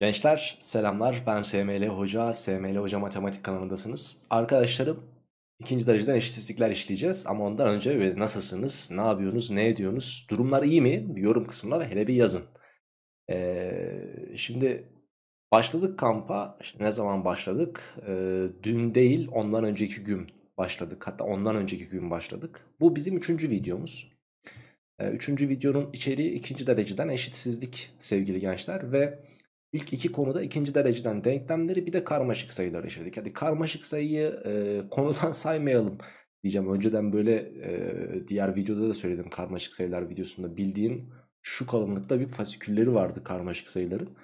Gençler selamlar ben SML Hoca, SML Hoca Matematik kanalındasınız. Arkadaşlarım ikinci dereceden eşitsizlikler işleyeceğiz ama ondan önce nasılsınız, ne yapıyorsunuz, ne ediyorsunuz, durumlar iyi mi? Yorum kısmına ve hele bir yazın. Ee, şimdi başladık kampa, işte ne zaman başladık? Ee, dün değil ondan önceki gün başladık hatta ondan önceki gün başladık. Bu bizim üçüncü videomuz. Ee, üçüncü videonun içeriği ikinci dereceden eşitsizlik sevgili gençler ve... İlk iki konuda ikinci dereceden denklemleri bir de karmaşık sayıları işledik. Hadi karmaşık sayıyı e, konudan saymayalım diyeceğim. Önceden böyle e, diğer videoda da söyledim karmaşık sayılar videosunda bildiğin şu kalınlıkta bir fasikülleri vardı karmaşık sayıların.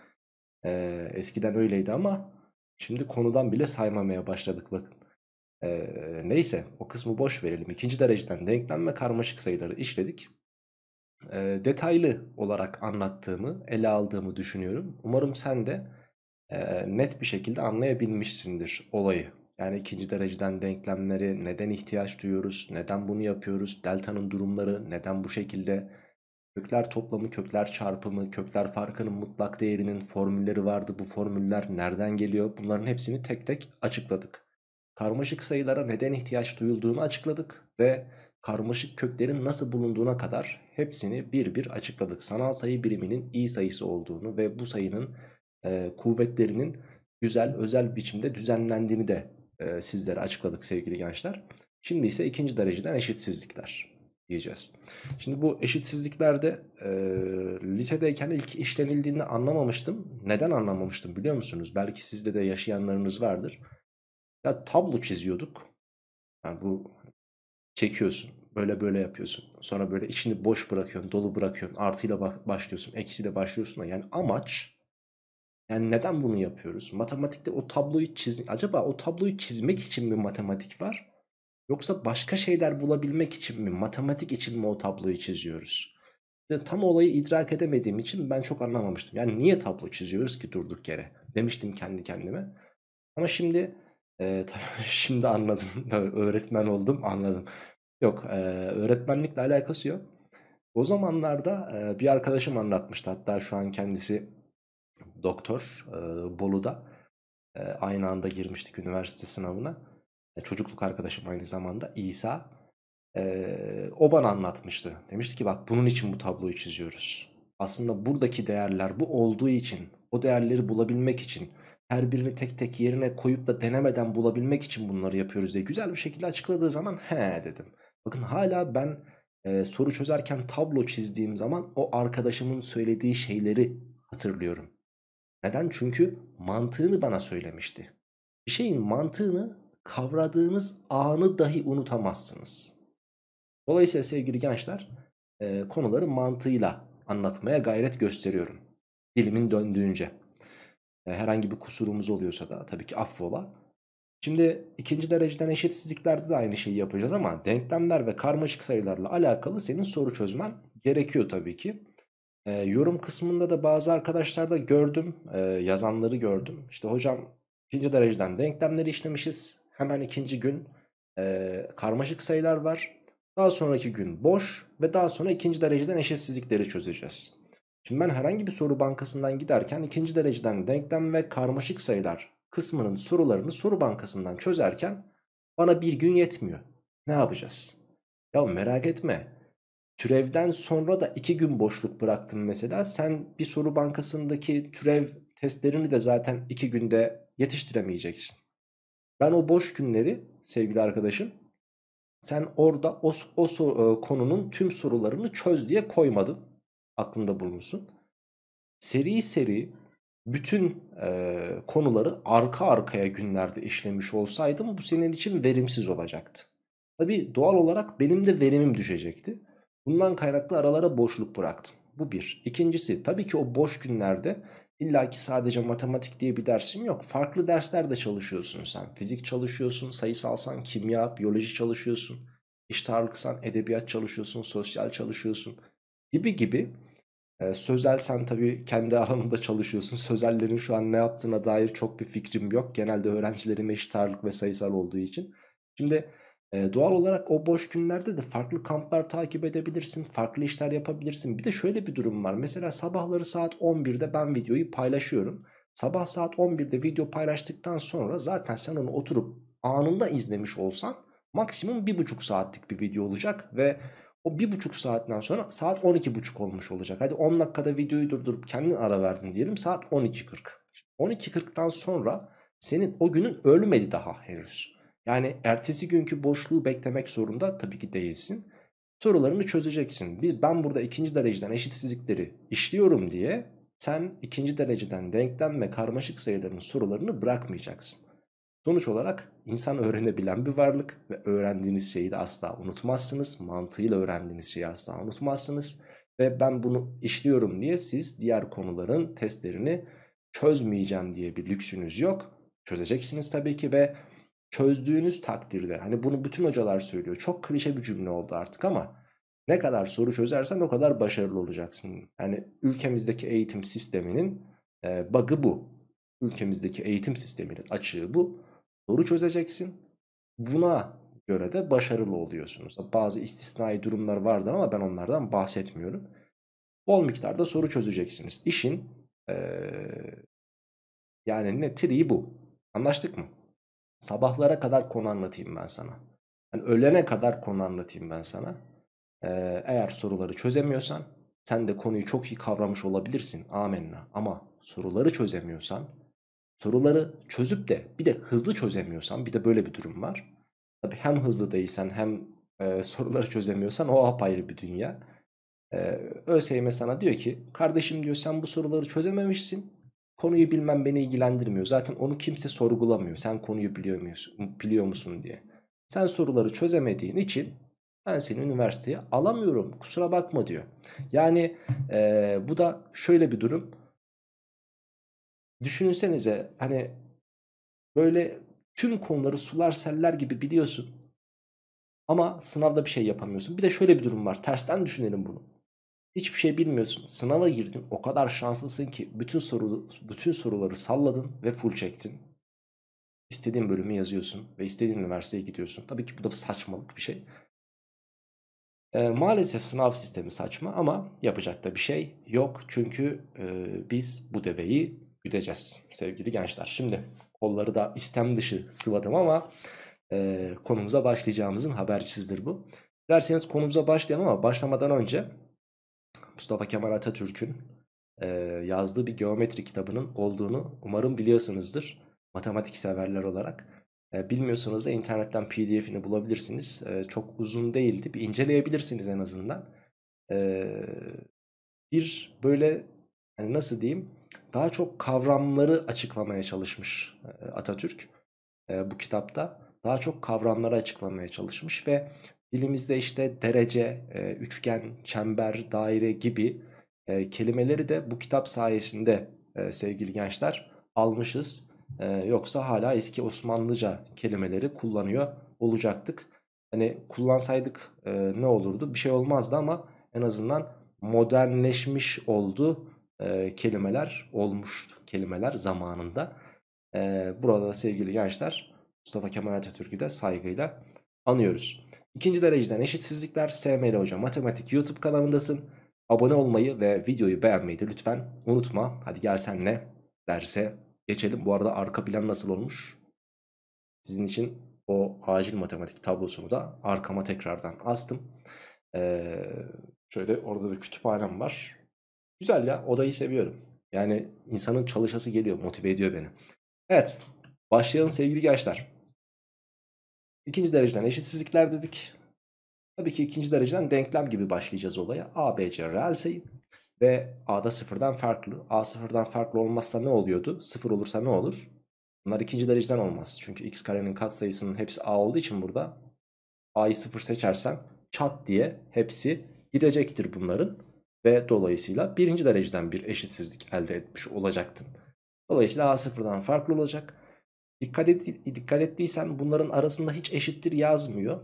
E, eskiden öyleydi ama şimdi konudan bile saymamaya başladık bakın. E, neyse o kısmı boş verelim. İkinci dereceden denklem ve karmaşık sayıları işledik. E, detaylı olarak anlattığımı, ele aldığımı düşünüyorum. Umarım sen de e, net bir şekilde anlayabilmişsindir olayı. Yani ikinci dereceden denklemleri neden ihtiyaç duyuyoruz, neden bunu yapıyoruz, delta'nın durumları neden bu şekilde, kökler toplamı, kökler çarpımı, kökler farkının mutlak değerinin formülleri vardı. Bu formüller nereden geliyor? Bunların hepsini tek tek açıkladık. Karmaşık sayılara neden ihtiyaç duyulduğunu açıkladık ve karmaşık köklerin nasıl bulunduğuna kadar hepsini bir bir açıkladık. Sanal sayı biriminin i sayısı olduğunu ve bu sayının e, kuvvetlerinin güzel özel biçimde düzenlendiğini de e, sizlere açıkladık sevgili gençler. Şimdi ise ikinci dereceden eşitsizlikler diyeceğiz. Şimdi bu eşitsizliklerde e, lisedeyken ilk işlenildiğini anlamamıştım. Neden anlamamıştım biliyor musunuz? Belki sizde de yaşayanlarınız vardır. Ya tablo çiziyorduk. Yani bu çekiyorsun. Böyle böyle yapıyorsun. Sonra böyle içini boş bırakıyorsun, dolu bırakıyorsun. Artıyla başlıyorsun, eksiyle başlıyorsun. Yani amaç yani neden bunu yapıyoruz? Matematikte o tabloyu çiz acaba o tabloyu çizmek için mi matematik var? Yoksa başka şeyler bulabilmek için mi, matematik için mi o tabloyu çiziyoruz? İşte tam olayı idrak edemediğim için ben çok anlamamıştım. Yani niye tablo çiziyoruz ki durduk yere demiştim kendi kendime. Ama şimdi e, tabii şimdi anladım. Tabii öğretmen oldum anladım. Yok e, öğretmenlikle alakası yok. O zamanlarda e, bir arkadaşım anlatmıştı. Hatta şu an kendisi doktor e, Bolu'da. E, aynı anda girmiştik üniversite sınavına. E, çocukluk arkadaşım aynı zamanda İsa. E, o bana anlatmıştı. Demişti ki bak bunun için bu tabloyu çiziyoruz. Aslında buradaki değerler bu olduğu için, o değerleri bulabilmek için, her birini tek tek yerine koyup da denemeden bulabilmek için bunları yapıyoruz diye güzel bir şekilde açıkladığı zaman he dedim. Bakın hala ben e, soru çözerken tablo çizdiğim zaman o arkadaşımın söylediği şeyleri hatırlıyorum. Neden? Çünkü mantığını bana söylemişti. Bir şeyin mantığını kavradığınız anı dahi unutamazsınız. Dolayısıyla sevgili gençler e, konuları mantığıyla anlatmaya gayret gösteriyorum. Dilimin döndüğünce. E, herhangi bir kusurumuz oluyorsa da tabii ki affola. Şimdi ikinci dereceden eşitsizliklerde de aynı şeyi yapacağız ama denklemler ve karmaşık sayılarla alakalı senin soru çözmen gerekiyor tabii ki. E, yorum kısmında da bazı arkadaşlar da gördüm, e, yazanları gördüm. İşte hocam ikinci dereceden denklemleri işlemişiz. Hemen ikinci gün e, karmaşık sayılar var. Daha sonraki gün boş ve daha sonra ikinci dereceden eşitsizlikleri çözeceğiz. Şimdi ben herhangi bir soru bankasından giderken ikinci dereceden denklem ve karmaşık sayılar kısmının sorularını soru bankasından çözerken bana bir gün yetmiyor. Ne yapacağız? Ya merak etme. Türevden sonra da iki gün boşluk bıraktım mesela. Sen bir soru bankasındaki türev testlerini de zaten iki günde yetiştiremeyeceksin. Ben o boş günleri sevgili arkadaşım sen orada o, o so e, konunun tüm sorularını çöz diye koymadım Aklında bulunsun. Seri seri bütün e, konuları arka arkaya günlerde işlemiş olsaydım bu senin için verimsiz olacaktı. Tabi doğal olarak benim de verimim düşecekti. Bundan kaynaklı aralara boşluk bıraktım. Bu bir. İkincisi tabii ki o boş günlerde İlla ki sadece matematik diye bir dersim yok. Farklı derslerde çalışıyorsun sen. Fizik çalışıyorsun, sayısalsan kimya, biyoloji çalışıyorsun. İşte edebiyat çalışıyorsun, sosyal çalışıyorsun gibi gibi e, Sözel sen tabii kendi alanında çalışıyorsun. Sözellerin şu an ne yaptığına dair çok bir fikrim yok. Genelde öğrencilerim eşit ağırlık ve sayısal olduğu için. Şimdi e, doğal olarak o boş günlerde de farklı kamplar takip edebilirsin. Farklı işler yapabilirsin. Bir de şöyle bir durum var. Mesela sabahları saat 11'de ben videoyu paylaşıyorum. Sabah saat 11'de video paylaştıktan sonra zaten sen onu oturup anında izlemiş olsan maksimum bir buçuk saatlik bir video olacak ve o bir buçuk saatten sonra saat buçuk olmuş olacak. Hadi 10 dakikada videoyu durdurup kendin ara verdin diyelim. Saat 12.40. 12.40'dan sonra senin o günün ölmedi daha henüz. Yani ertesi günkü boşluğu beklemek zorunda tabii ki değilsin. Sorularını çözeceksin. Biz ben burada ikinci dereceden eşitsizlikleri işliyorum diye sen ikinci dereceden denklem ve karmaşık sayıların sorularını bırakmayacaksın. Sonuç olarak insan öğrenebilen bir varlık ve öğrendiğiniz şeyi de asla unutmazsınız. Mantığıyla öğrendiğiniz şeyi asla unutmazsınız. Ve ben bunu işliyorum diye siz diğer konuların testlerini çözmeyeceğim diye bir lüksünüz yok. Çözeceksiniz tabii ki ve çözdüğünüz takdirde hani bunu bütün hocalar söylüyor. Çok klişe bir cümle oldu artık ama ne kadar soru çözersen o kadar başarılı olacaksın. Yani ülkemizdeki eğitim sisteminin e, bug'ı bu. Ülkemizdeki eğitim sisteminin açığı bu Soru çözeceksin. Buna göre de başarılı oluyorsunuz. Bazı istisnai durumlar vardır ama ben onlardan bahsetmiyorum. Bol miktarda soru çözeceksiniz. İşin ee, yani ne triği bu. Anlaştık mı? Sabahlara kadar konu anlatayım ben sana. Yani ölene kadar konu anlatayım ben sana. Ee, eğer soruları çözemiyorsan sen de konuyu çok iyi kavramış olabilirsin. Amenna. Ama soruları çözemiyorsan soruları çözüp de bir de hızlı çözemiyorsan bir de böyle bir durum var. Tabii hem hızlı değilsen hem e, soruları çözemiyorsan o apayrı bir dünya. E, ÖSYM sana diyor ki kardeşim diyor sen bu soruları çözememişsin. Konuyu bilmem beni ilgilendirmiyor. Zaten onu kimse sorgulamıyor. Sen konuyu biliyor musun, biliyor musun diye. Sen soruları çözemediğin için ben seni üniversiteye alamıyorum kusura bakma diyor. Yani e, bu da şöyle bir durum Düşünsenize hani böyle tüm konuları sular seller gibi biliyorsun. Ama sınavda bir şey yapamıyorsun. Bir de şöyle bir durum var. Tersten düşünelim bunu. Hiçbir şey bilmiyorsun. Sınava girdin. O kadar şanslısın ki bütün soru bütün soruları salladın ve full çektin. İstediğin bölümü yazıyorsun ve istediğin üniversiteye gidiyorsun. Tabii ki bu da saçmalık bir şey. E, maalesef sınav sistemi saçma ama yapacak da bir şey yok. Çünkü e, biz bu deveyi güdeceğiz sevgili gençler. Şimdi kolları da istem dışı sıvadım ama e, konumuza başlayacağımızın habercisidir bu. Derseniz konumuza başlayalım ama başlamadan önce Mustafa Kemal Atatürk'ün e, yazdığı bir geometri kitabının olduğunu umarım biliyorsunuzdur matematik severler olarak. E, bilmiyorsanız da internetten pdf'ini bulabilirsiniz. E, çok uzun değildi bir inceleyebilirsiniz en azından. E, bir böyle hani nasıl diyeyim daha çok kavramları açıklamaya çalışmış e, Atatürk e, bu kitapta. Daha çok kavramları açıklamaya çalışmış ve dilimizde işte derece, e, üçgen, çember, daire gibi kelimeleri de bu kitap sayesinde sevgili gençler almışız. Yoksa hala eski Osmanlıca kelimeleri kullanıyor olacaktık. Hani kullansaydık ne olurdu? Bir şey olmazdı ama en azından modernleşmiş oldu e, kelimeler olmuştu. Kelimeler zamanında. E, burada da sevgili gençler Mustafa Kemal Atatürk'ü de saygıyla anıyoruz. İkinci dereceden eşitsizlikler SML Hoca Matematik YouTube kanalındasın. Abone olmayı ve videoyu beğenmeyi de lütfen unutma. Hadi gel senle derse geçelim. Bu arada arka plan nasıl olmuş? Sizin için o acil matematik tablosunu da arkama tekrardan astım. Ee, şöyle orada bir kütüphanem var. Güzel ya odayı seviyorum. Yani insanın çalışası geliyor motive ediyor beni. Evet başlayalım sevgili gençler. İkinci dereceden eşitsizlikler dedik. Tabii ki ikinci dereceden denklem gibi başlayacağız olaya. A, B, C reel sayı ve A'da sıfırdan farklı. A sıfırdan farklı olmazsa ne oluyordu? Sıfır olursa ne olur? Bunlar ikinci dereceden olmaz. Çünkü x karenin katsayısının hepsi A olduğu için burada A'yı sıfır seçersen çat diye hepsi gidecektir bunların. Ve dolayısıyla birinci dereceden bir eşitsizlik elde etmiş olacaktın. Dolayısıyla A sıfırdan farklı olacak. Dikkat, et, dikkat ettiysen bunların arasında hiç eşittir yazmıyor.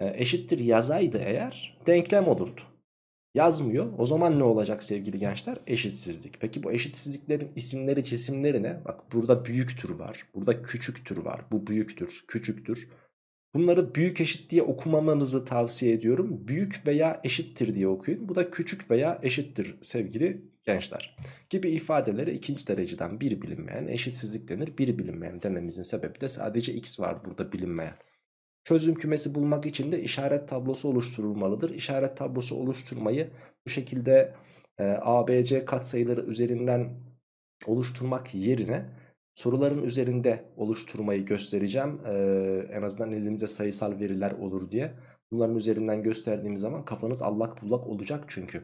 E, eşittir yazaydı eğer denklem olurdu. Yazmıyor. O zaman ne olacak sevgili gençler? Eşitsizlik. Peki bu eşitsizliklerin isimleri cisimleri ne? Bak burada büyük tür var. Burada küçük tür var. Bu büyüktür, küçüktür. Bunları büyük eşit diye okumamanızı tavsiye ediyorum. Büyük veya eşittir diye okuyun. Bu da küçük veya eşittir sevgili gençler. Gibi ifadelere ikinci dereceden bir bilinmeyen eşitsizlik denir. Bir bilinmeyen dememizin sebebi de sadece x var burada bilinmeyen. Çözüm kümesi bulmak için de işaret tablosu oluşturulmalıdır. İşaret tablosu oluşturmayı bu şekilde e, ABC katsayıları üzerinden oluşturmak yerine soruların üzerinde oluşturmayı göstereceğim. Ee, en azından elinize sayısal veriler olur diye. Bunların üzerinden gösterdiğimiz zaman kafanız allak bullak olacak çünkü.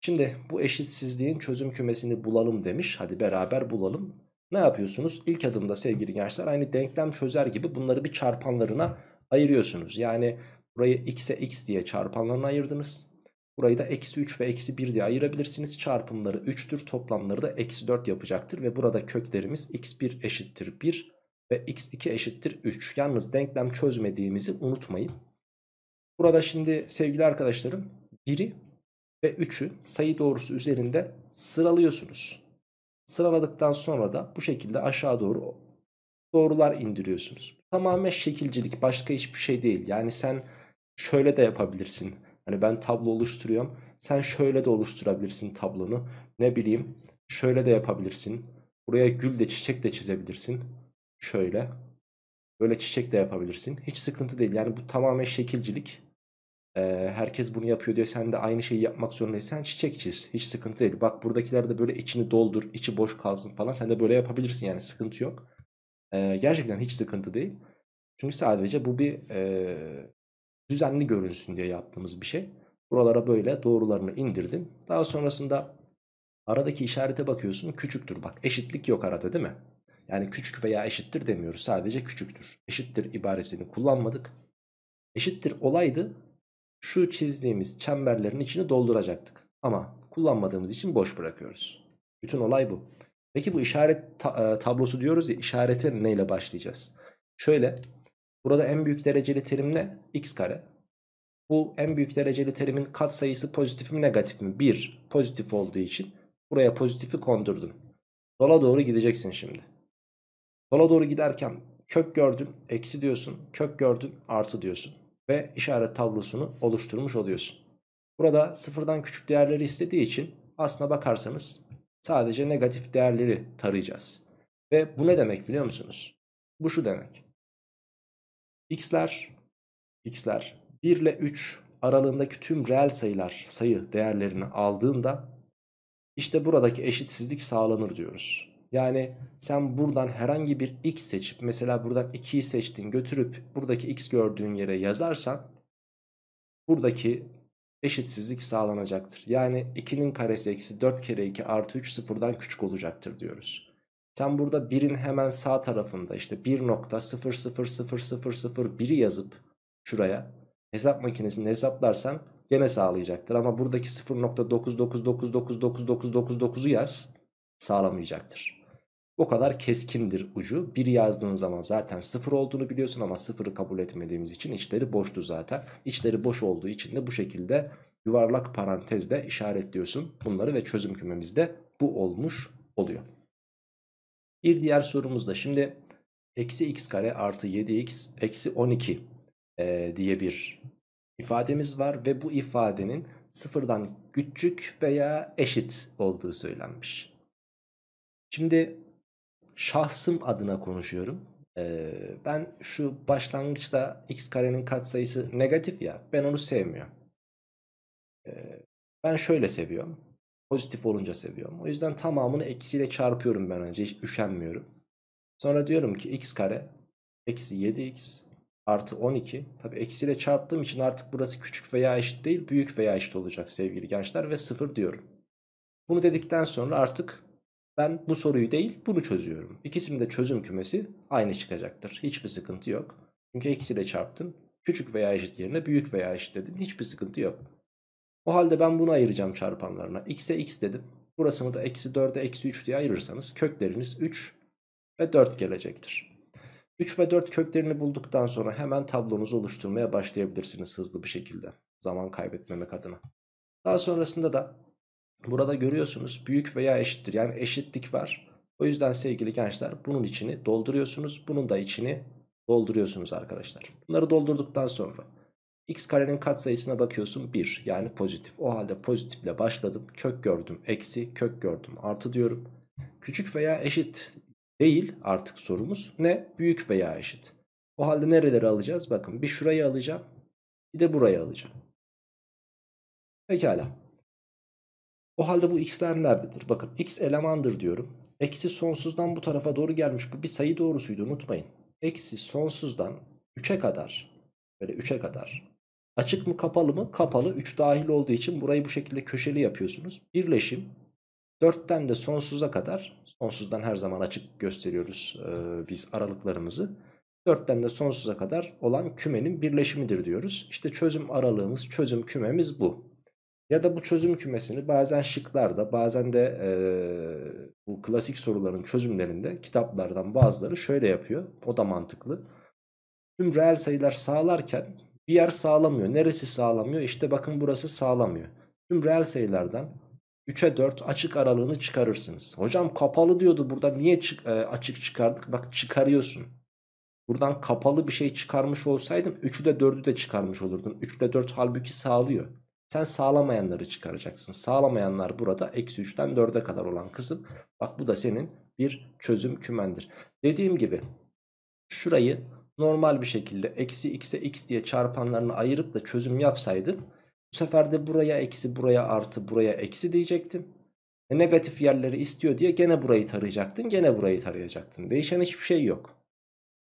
Şimdi bu eşitsizliğin çözüm kümesini bulalım demiş. Hadi beraber bulalım. Ne yapıyorsunuz? İlk adımda sevgili gençler aynı denklem çözer gibi bunları bir çarpanlarına ayırıyorsunuz. Yani burayı x'e x diye çarpanlarına ayırdınız. Burayı da eksi 3 ve eksi 1 diye ayırabilirsiniz. Çarpımları 3'tür. Toplamları da eksi 4 yapacaktır. Ve burada köklerimiz x1 eşittir 1 ve x2 eşittir 3. Yalnız denklem çözmediğimizi unutmayın. Burada şimdi sevgili arkadaşlarım 1'i ve 3'ü sayı doğrusu üzerinde sıralıyorsunuz. Sıraladıktan sonra da bu şekilde aşağı doğru doğrular indiriyorsunuz. Tamamen şekilcilik başka hiçbir şey değil. Yani sen şöyle de yapabilirsin. Hani ben tablo oluşturuyorum. Sen şöyle de oluşturabilirsin tablonu. Ne bileyim şöyle de yapabilirsin. Buraya gül de çiçek de çizebilirsin. Şöyle. Böyle çiçek de yapabilirsin. Hiç sıkıntı değil. Yani bu tamamen şekilcilik. Ee, herkes bunu yapıyor diye sen de aynı şeyi yapmak zorundaysan çiçek çiz. Hiç sıkıntı değil. Bak buradakiler de böyle içini doldur, içi boş kalsın falan. Sen de böyle yapabilirsin yani sıkıntı yok. Ee, gerçekten hiç sıkıntı değil. Çünkü sadece bu bir e, düzenli görünsün diye yaptığımız bir şey. Buralara böyle doğrularını indirdim. Daha sonrasında aradaki işarete bakıyorsun küçüktür. Bak eşitlik yok arada değil mi? Yani küçük veya eşittir demiyoruz sadece küçüktür. Eşittir ibaresini kullanmadık. Eşittir olaydı şu çizdiğimiz çemberlerin içini dolduracaktık. Ama kullanmadığımız için boş bırakıyoruz. Bütün olay bu. Peki bu işaret e, tablosu diyoruz ya işarete neyle başlayacağız? Şöyle Burada en büyük dereceli terim ne? X kare. Bu en büyük dereceli terimin katsayısı pozitif mi negatif mi? 1 pozitif olduğu için buraya pozitifi kondurdun. Sola doğru gideceksin şimdi. Sola doğru giderken kök gördün eksi diyorsun. Kök gördün artı diyorsun. Ve işaret tablosunu oluşturmuş oluyorsun. Burada sıfırdan küçük değerleri istediği için aslına bakarsanız sadece negatif değerleri tarayacağız. Ve bu ne demek biliyor musunuz? Bu şu demek x'ler x'ler 1 ile 3 aralığındaki tüm reel sayılar sayı değerlerini aldığında işte buradaki eşitsizlik sağlanır diyoruz. Yani sen buradan herhangi bir x seçip mesela buradan 2'yi seçtin götürüp buradaki x gördüğün yere yazarsan buradaki eşitsizlik sağlanacaktır. Yani 2'nin karesi eksi 4 kere 2 artı 3 sıfırdan küçük olacaktır diyoruz. Sen burada birin hemen sağ tarafında işte 1.0000001'i yazıp şuraya hesap makinesini hesaplarsan gene sağlayacaktır. Ama buradaki 0.9999999'u yaz sağlamayacaktır. O kadar keskindir ucu. 1 yazdığın zaman zaten 0 olduğunu biliyorsun ama 0'ı kabul etmediğimiz için içleri boştu zaten. İçleri boş olduğu için de bu şekilde yuvarlak parantezde işaretliyorsun bunları ve çözüm kümemizde bu olmuş oluyor. Bir diğer sorumuzda şimdi eksi x kare artı 7x eksi 12 e, diye bir ifademiz var ve bu ifadenin sıfırdan küçük veya eşit olduğu söylenmiş. Şimdi şahsım adına konuşuyorum. Ee, ben şu başlangıçta x karenin katsayısı negatif ya ben onu sevmiyorum. Ee, ben şöyle seviyorum. Pozitif olunca seviyorum. O yüzden tamamını eksiyle çarpıyorum ben önce. Hiç üşenmiyorum. Sonra diyorum ki x kare eksi 7x artı 12. Tabi eksiyle çarptığım için artık burası küçük veya eşit değil büyük veya eşit olacak sevgili gençler ve 0 diyorum. Bunu dedikten sonra artık ben bu soruyu değil bunu çözüyorum. İkisinin de çözüm kümesi aynı çıkacaktır. Hiçbir sıkıntı yok. Çünkü eksiyle çarptım. Küçük veya eşit yerine büyük veya eşit dedim. Hiçbir sıkıntı yok. O halde ben bunu ayıracağım çarpanlarına. X'e X dedim. Burasını da eksi 4'e eksi 3 diye ayırırsanız kökleriniz 3 ve 4 gelecektir. 3 ve 4 köklerini bulduktan sonra hemen tablonuzu oluşturmaya başlayabilirsiniz hızlı bir şekilde. Zaman kaybetmemek adına. Daha sonrasında da burada görüyorsunuz büyük veya eşittir. Yani eşitlik var. O yüzden sevgili gençler bunun içini dolduruyorsunuz. Bunun da içini dolduruyorsunuz arkadaşlar. Bunları doldurduktan sonra X karenin katsayısına bakıyorsun 1 yani pozitif. O halde pozitifle başladım. Kök gördüm eksi kök gördüm artı diyorum. Küçük veya eşit değil artık sorumuz. Ne? Büyük veya eşit. O halde nereleri alacağız? Bakın bir şurayı alacağım. Bir de burayı alacağım. Pekala. O halde bu x'ler nerededir? Bakın x elemandır diyorum. Eksi sonsuzdan bu tarafa doğru gelmiş. Bu bir sayı doğrusuydu unutmayın. Eksi sonsuzdan 3'e kadar böyle 3'e kadar Açık mı kapalı mı? Kapalı. 3 dahil olduğu için burayı bu şekilde köşeli yapıyorsunuz. Birleşim. 4'ten de sonsuza kadar. Sonsuzdan her zaman açık gösteriyoruz e, biz aralıklarımızı. 4'ten de sonsuza kadar olan kümenin birleşimidir diyoruz. İşte çözüm aralığımız, çözüm kümemiz bu. Ya da bu çözüm kümesini bazen şıklarda bazen de e, bu klasik soruların çözümlerinde kitaplardan bazıları şöyle yapıyor. O da mantıklı. Tüm reel sayılar sağlarken bir yer sağlamıyor. Neresi sağlamıyor? İşte bakın burası sağlamıyor. Tüm reel sayılardan 3'e 4 açık aralığını çıkarırsınız. Hocam kapalı diyordu burada niye çık, e, açık çıkardık? Bak çıkarıyorsun. Buradan kapalı bir şey çıkarmış olsaydım 3'ü de 4'ü de çıkarmış olurdun. 3 ile 4 halbuki sağlıyor. Sen sağlamayanları çıkaracaksın. Sağlamayanlar burada eksi 3'ten 4'e kadar olan kısım. Bak bu da senin bir çözüm kümendir. Dediğim gibi şurayı normal bir şekilde eksi x'e x diye çarpanlarını ayırıp da çözüm yapsaydım bu sefer de buraya eksi buraya artı buraya eksi diyecektim. E, negatif yerleri istiyor diye gene burayı tarayacaktın gene burayı tarayacaktın. Değişen hiçbir şey yok.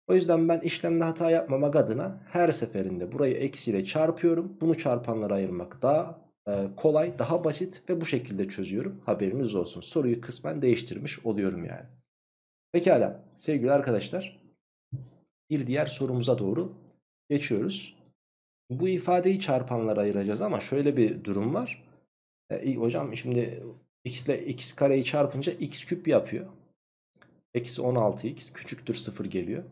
O yüzden ben işlemde hata yapmamak adına her seferinde burayı eksiyle çarpıyorum. Bunu çarpanlara ayırmak daha e, kolay daha basit ve bu şekilde çözüyorum. Haberiniz olsun soruyu kısmen değiştirmiş oluyorum yani. Pekala sevgili arkadaşlar bir diğer sorumuza doğru geçiyoruz. Bu ifadeyi çarpanlara ayıracağız ama şöyle bir durum var. E, hocam şimdi x ile x kareyi çarpınca x küp yapıyor. Eksi 16x küçüktür 0 geliyor.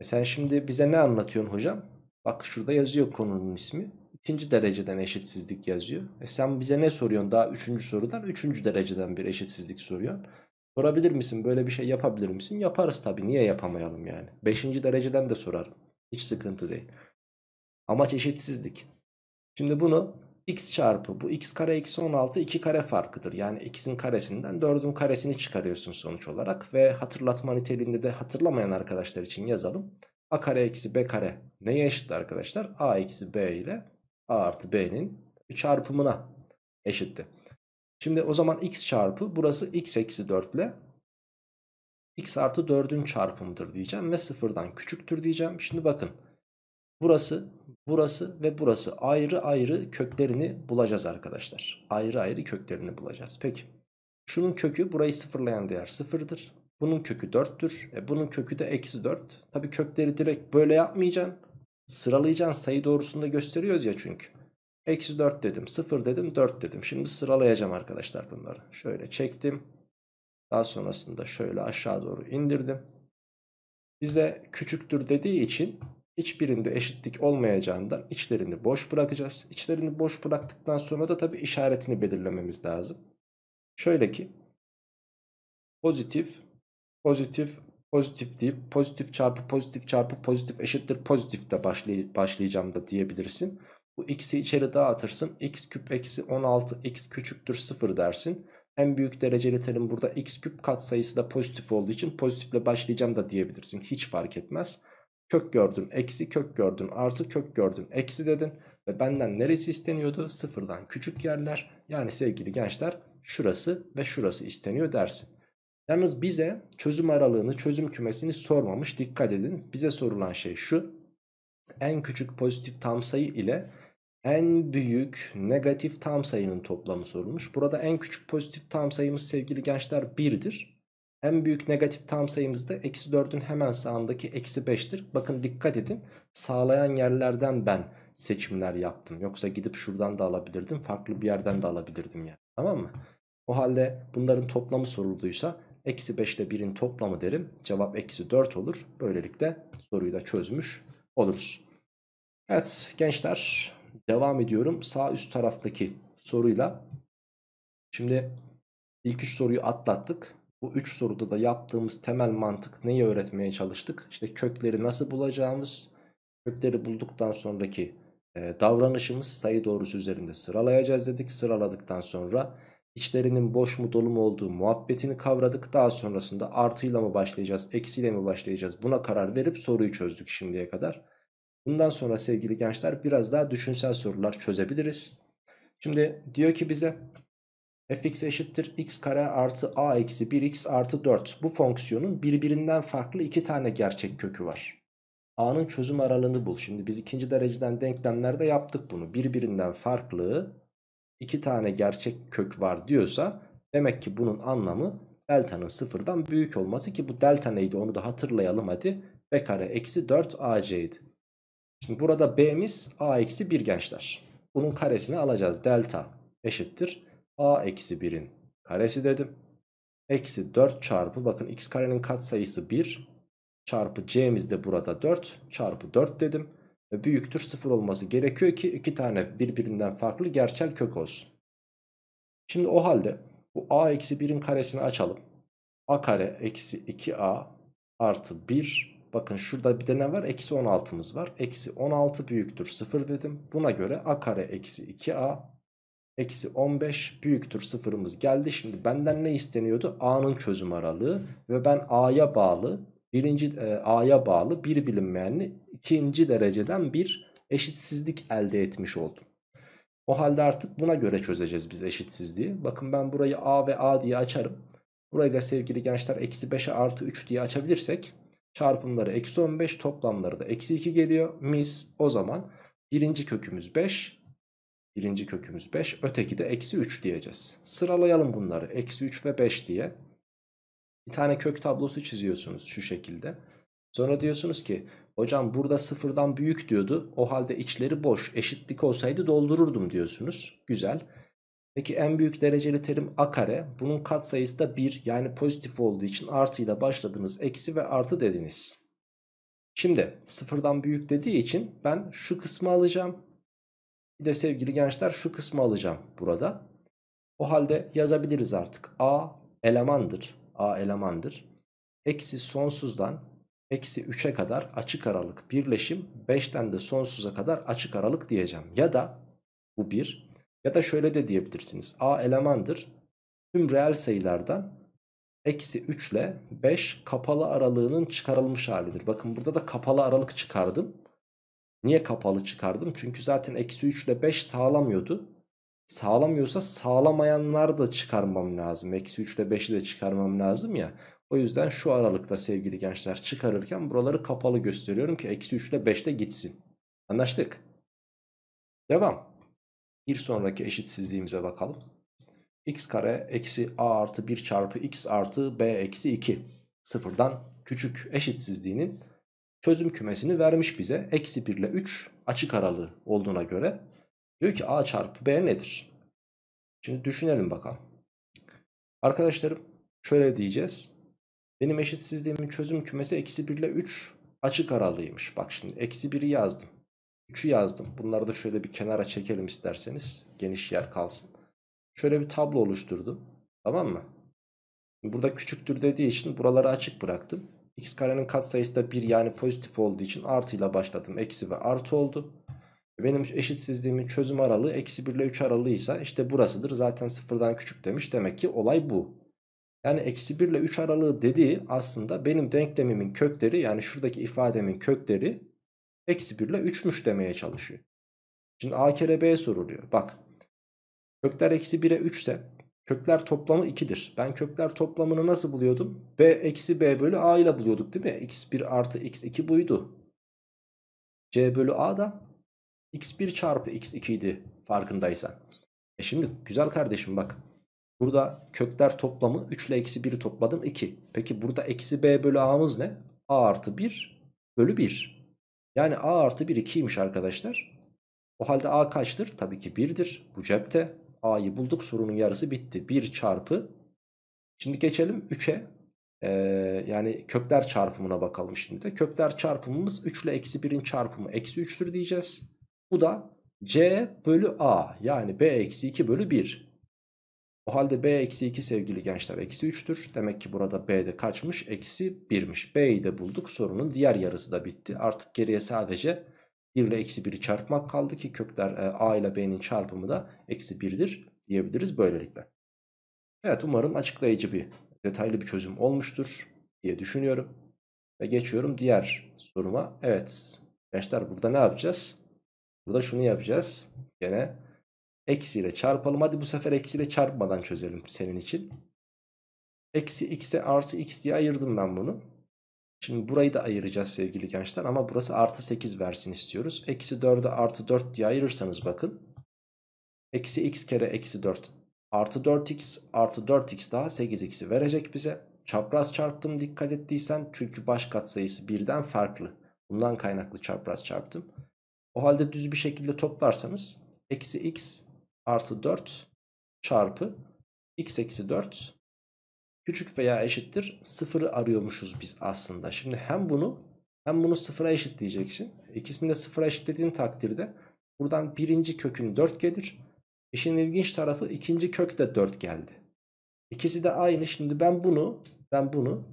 E sen şimdi bize ne anlatıyorsun hocam? Bak şurada yazıyor konunun ismi. İkinci dereceden eşitsizlik yazıyor. E sen bize ne soruyorsun daha üçüncü sorudan? Üçüncü dereceden bir eşitsizlik soruyorsun. Sorabilir misin? Böyle bir şey yapabilir misin? Yaparız tabii. Niye yapamayalım yani? Beşinci dereceden de sorarım. Hiç sıkıntı değil. Amaç eşitsizlik. Şimdi bunu x çarpı bu x kare eksi 16 2 kare farkıdır. Yani x'in karesinden 4'ün karesini çıkarıyorsun sonuç olarak. Ve hatırlatma niteliğinde de hatırlamayan arkadaşlar için yazalım. a kare eksi b kare neye eşit arkadaşlar? a eksi b ile a artı b'nin çarpımına eşitti. Şimdi o zaman x çarpı burası x eksi 4 ile x artı 4'ün çarpımıdır diyeceğim ve sıfırdan küçüktür diyeceğim. Şimdi bakın burası, burası ve burası ayrı ayrı köklerini bulacağız arkadaşlar. Ayrı ayrı köklerini bulacağız. Peki şunun kökü burayı sıfırlayan değer sıfırdır. Bunun kökü 4'tür. E bunun kökü de eksi 4. Tabii kökleri direkt böyle yapmayacaksın. Sıralayacağın sayı doğrusunda gösteriyoruz ya çünkü. Eksi 4 dedim. 0 dedim. 4 dedim. Şimdi sıralayacağım arkadaşlar bunları. Şöyle çektim. Daha sonrasında şöyle aşağı doğru indirdim. Bize küçüktür dediği için hiçbirinde eşitlik olmayacağından içlerini boş bırakacağız. İçlerini boş bıraktıktan sonra da tabi işaretini belirlememiz lazım. Şöyle ki pozitif, pozitif, pozitif deyip pozitif çarpı pozitif çarpı pozitif eşittir pozitif de başlayacağım da diyebilirsin. Bu x'i içeri dağıtırsın. x küp eksi 16 x küçüktür 0 dersin. En büyük dereceli terim burada x küp katsayısı da pozitif olduğu için pozitifle başlayacağım da diyebilirsin. Hiç fark etmez. Kök gördün eksi kök gördün artı kök gördün eksi dedin. Ve benden neresi isteniyordu? Sıfırdan küçük yerler. Yani sevgili gençler şurası ve şurası isteniyor dersin. Yalnız bize çözüm aralığını çözüm kümesini sormamış dikkat edin. Bize sorulan şey şu. En küçük pozitif tam sayı ile en büyük negatif tam sayının toplamı sorulmuş. Burada en küçük pozitif tam sayımız sevgili gençler 1'dir. En büyük negatif tam sayımız da eksi 4'ün hemen sağındaki eksi 5'tir. Bakın dikkat edin sağlayan yerlerden ben seçimler yaptım. Yoksa gidip şuradan da alabilirdim farklı bir yerden de alabilirdim yani tamam mı? O halde bunların toplamı sorulduysa eksi 5 ile 1'in toplamı derim. Cevap eksi 4 olur. Böylelikle soruyu da çözmüş oluruz. Evet gençler Devam ediyorum sağ üst taraftaki soruyla. Şimdi ilk 3 soruyu atlattık. Bu 3 soruda da yaptığımız temel mantık neyi öğretmeye çalıştık? İşte kökleri nasıl bulacağımız, kökleri bulduktan sonraki e, davranışımız sayı doğrusu üzerinde sıralayacağız dedik. Sıraladıktan sonra içlerinin boş mu dolu mu olduğu muhabbetini kavradık. Daha sonrasında artıyla mı başlayacağız, eksiyle mi başlayacağız buna karar verip soruyu çözdük şimdiye kadar. Bundan sonra sevgili gençler biraz daha düşünsel sorular çözebiliriz. Şimdi diyor ki bize fx eşittir x kare artı a eksi 1x artı 4. Bu fonksiyonun birbirinden farklı iki tane gerçek kökü var. a'nın çözüm aralığını bul. Şimdi biz ikinci dereceden denklemlerde yaptık bunu. Birbirinden farklı iki tane gerçek kök var diyorsa demek ki bunun anlamı delta'nın sıfırdan büyük olması ki bu delta neydi onu da hatırlayalım hadi. b kare eksi 4 ac idi. Şimdi burada b'miz a eksi 1 gençler. Bunun karesini alacağız. Delta eşittir. a eksi 1'in karesi dedim. Eksi 4 çarpı bakın x karenin katsayısı 1 çarpı c'miz de burada 4 çarpı 4 dedim. Ve büyüktür 0 olması gerekiyor ki iki tane birbirinden farklı gerçel kök olsun. Şimdi o halde bu a eksi 1'in karesini açalım. a kare eksi 2a artı 1 Bakın şurada bir de ne var? Eksi 16'mız var. Eksi 16 büyüktür 0 dedim. Buna göre a kare eksi 2a eksi 15 büyüktür 0'ımız geldi. Şimdi benden ne isteniyordu? a'nın çözüm aralığı ve ben a'ya bağlı birinci e, a'ya bağlı bir bilinmeyenli ikinci dereceden bir eşitsizlik elde etmiş oldum. O halde artık buna göre çözeceğiz biz eşitsizliği. Bakın ben burayı a ve a diye açarım. Burayı da sevgili gençler eksi 5'e artı 3 diye açabilirsek Çarpımları eksi 15 toplamları da eksi 2 geliyor. Mis o zaman birinci kökümüz 5. Birinci kökümüz 5. Öteki de eksi 3 diyeceğiz. Sıralayalım bunları. Eksi 3 ve 5 diye. Bir tane kök tablosu çiziyorsunuz şu şekilde. Sonra diyorsunuz ki hocam burada sıfırdan büyük diyordu. O halde içleri boş. Eşitlik olsaydı doldururdum diyorsunuz. Güzel. Güzel. Peki en büyük dereceli terim a kare. Bunun katsayısı da 1 yani pozitif olduğu için artıyla başladınız. Eksi ve artı dediniz. Şimdi sıfırdan büyük dediği için ben şu kısmı alacağım. Bir de sevgili gençler şu kısmı alacağım burada. O halde yazabiliriz artık. A elemandır. A elemandır. Eksi sonsuzdan eksi 3'e kadar açık aralık birleşim. 5'ten de sonsuza kadar açık aralık diyeceğim. Ya da bu 1 ya da şöyle de diyebilirsiniz. A elemandır. Tüm reel sayılardan eksi 3 ile 5 kapalı aralığının çıkarılmış halidir. Bakın burada da kapalı aralık çıkardım. Niye kapalı çıkardım? Çünkü zaten eksi 3 ile 5 sağlamıyordu. Sağlamıyorsa sağlamayanlar da çıkarmam lazım. Eksi 3 ile 5'i de çıkarmam lazım ya. O yüzden şu aralıkta sevgili gençler çıkarırken buraları kapalı gösteriyorum ki eksi 3 ile 5 de gitsin. Anlaştık. Devam. Bir sonraki eşitsizliğimize bakalım. x kare eksi a artı 1 çarpı x artı b eksi 2 sıfırdan küçük eşitsizliğinin çözüm kümesini vermiş bize. Eksi 1 ile 3 açık aralığı olduğuna göre diyor ki a çarpı b nedir? Şimdi düşünelim bakalım. Arkadaşlarım şöyle diyeceğiz. Benim eşitsizliğimin çözüm kümesi eksi 1 ile 3 açık aralığıymış. Bak şimdi eksi 1'i yazdım. 3'ü yazdım. Bunları da şöyle bir kenara çekelim isterseniz. Geniş yer kalsın. Şöyle bir tablo oluşturdum. Tamam mı? Burada küçüktür dediği için buraları açık bıraktım. X karenin katsayısı da 1 yani pozitif olduğu için artıyla başladım. Eksi ve artı oldu. Benim eşitsizliğimin çözüm aralığı eksi 1 ile 3 aralığıysa işte burasıdır. Zaten sıfırdan küçük demiş. Demek ki olay bu. Yani eksi 1 ile 3 aralığı dediği aslında benim denklemimin kökleri yani şuradaki ifademin kökleri Eksi 1 ile 3'müş demeye çalışıyor. Şimdi a kere b soruluyor. Bak kökler eksi 1'e 3 ise kökler toplamı 2'dir. Ben kökler toplamını nasıl buluyordum? b eksi b bölü a ile buluyorduk değil mi? x1 artı x2 buydu. c bölü a da x1 çarpı x2 idi farkındaysan. E şimdi güzel kardeşim bak. Burada kökler toplamı 3 ile eksi 1'i topladım 2. Peki burada eksi b bölü a'mız ne? a artı 1 bölü 1. Yani a artı 1 2'ymiş arkadaşlar. O halde a kaçtır? Tabii ki 1'dir. Bu cepte. a'yı bulduk sorunun yarısı bitti. 1 çarpı. Şimdi geçelim 3'e. Ee, yani kökler çarpımına bakalım şimdi de. Kökler çarpımımız 3 ile eksi 1'in çarpımı eksi 3'tür diyeceğiz. Bu da c bölü a yani b eksi 2 bölü 1. O halde B eksi 2 sevgili gençler eksi 3'tür. Demek ki burada b de kaçmış? Eksi 1'miş. B'yi de bulduk. Sorunun diğer yarısı da bitti. Artık geriye sadece 1 ile eksi 1'i çarpmak kaldı ki kökler e, A ile B'nin çarpımı da eksi 1'dir diyebiliriz böylelikle. Evet umarım açıklayıcı bir detaylı bir çözüm olmuştur diye düşünüyorum. Ve geçiyorum diğer soruma. Evet gençler burada ne yapacağız? Burada şunu yapacağız. Gene Eksiyle çarpalım. Hadi bu sefer eksiyle çarpmadan çözelim senin için. Eksi x'e artı x diye ayırdım ben bunu. Şimdi burayı da ayıracağız sevgili gençler ama burası artı 8 versin istiyoruz. Eksi 4'e artı 4 diye ayırırsanız bakın. Eksi x kere eksi 4 artı 4x artı 4x daha 8x'i verecek bize. Çapraz çarptım dikkat ettiysen çünkü baş katsayısı birden farklı. Bundan kaynaklı çapraz çarptım. O halde düz bir şekilde toplarsanız eksi x artı 4 çarpı x eksi 4 küçük veya eşittir sıfırı arıyormuşuz biz aslında. Şimdi hem bunu hem bunu sıfıra eşitleyeceksin. İkisini de sıfıra eşitlediğin takdirde buradan birinci kökün 4 gelir. İşin ilginç tarafı ikinci kök de 4 geldi. İkisi de aynı. Şimdi ben bunu ben bunu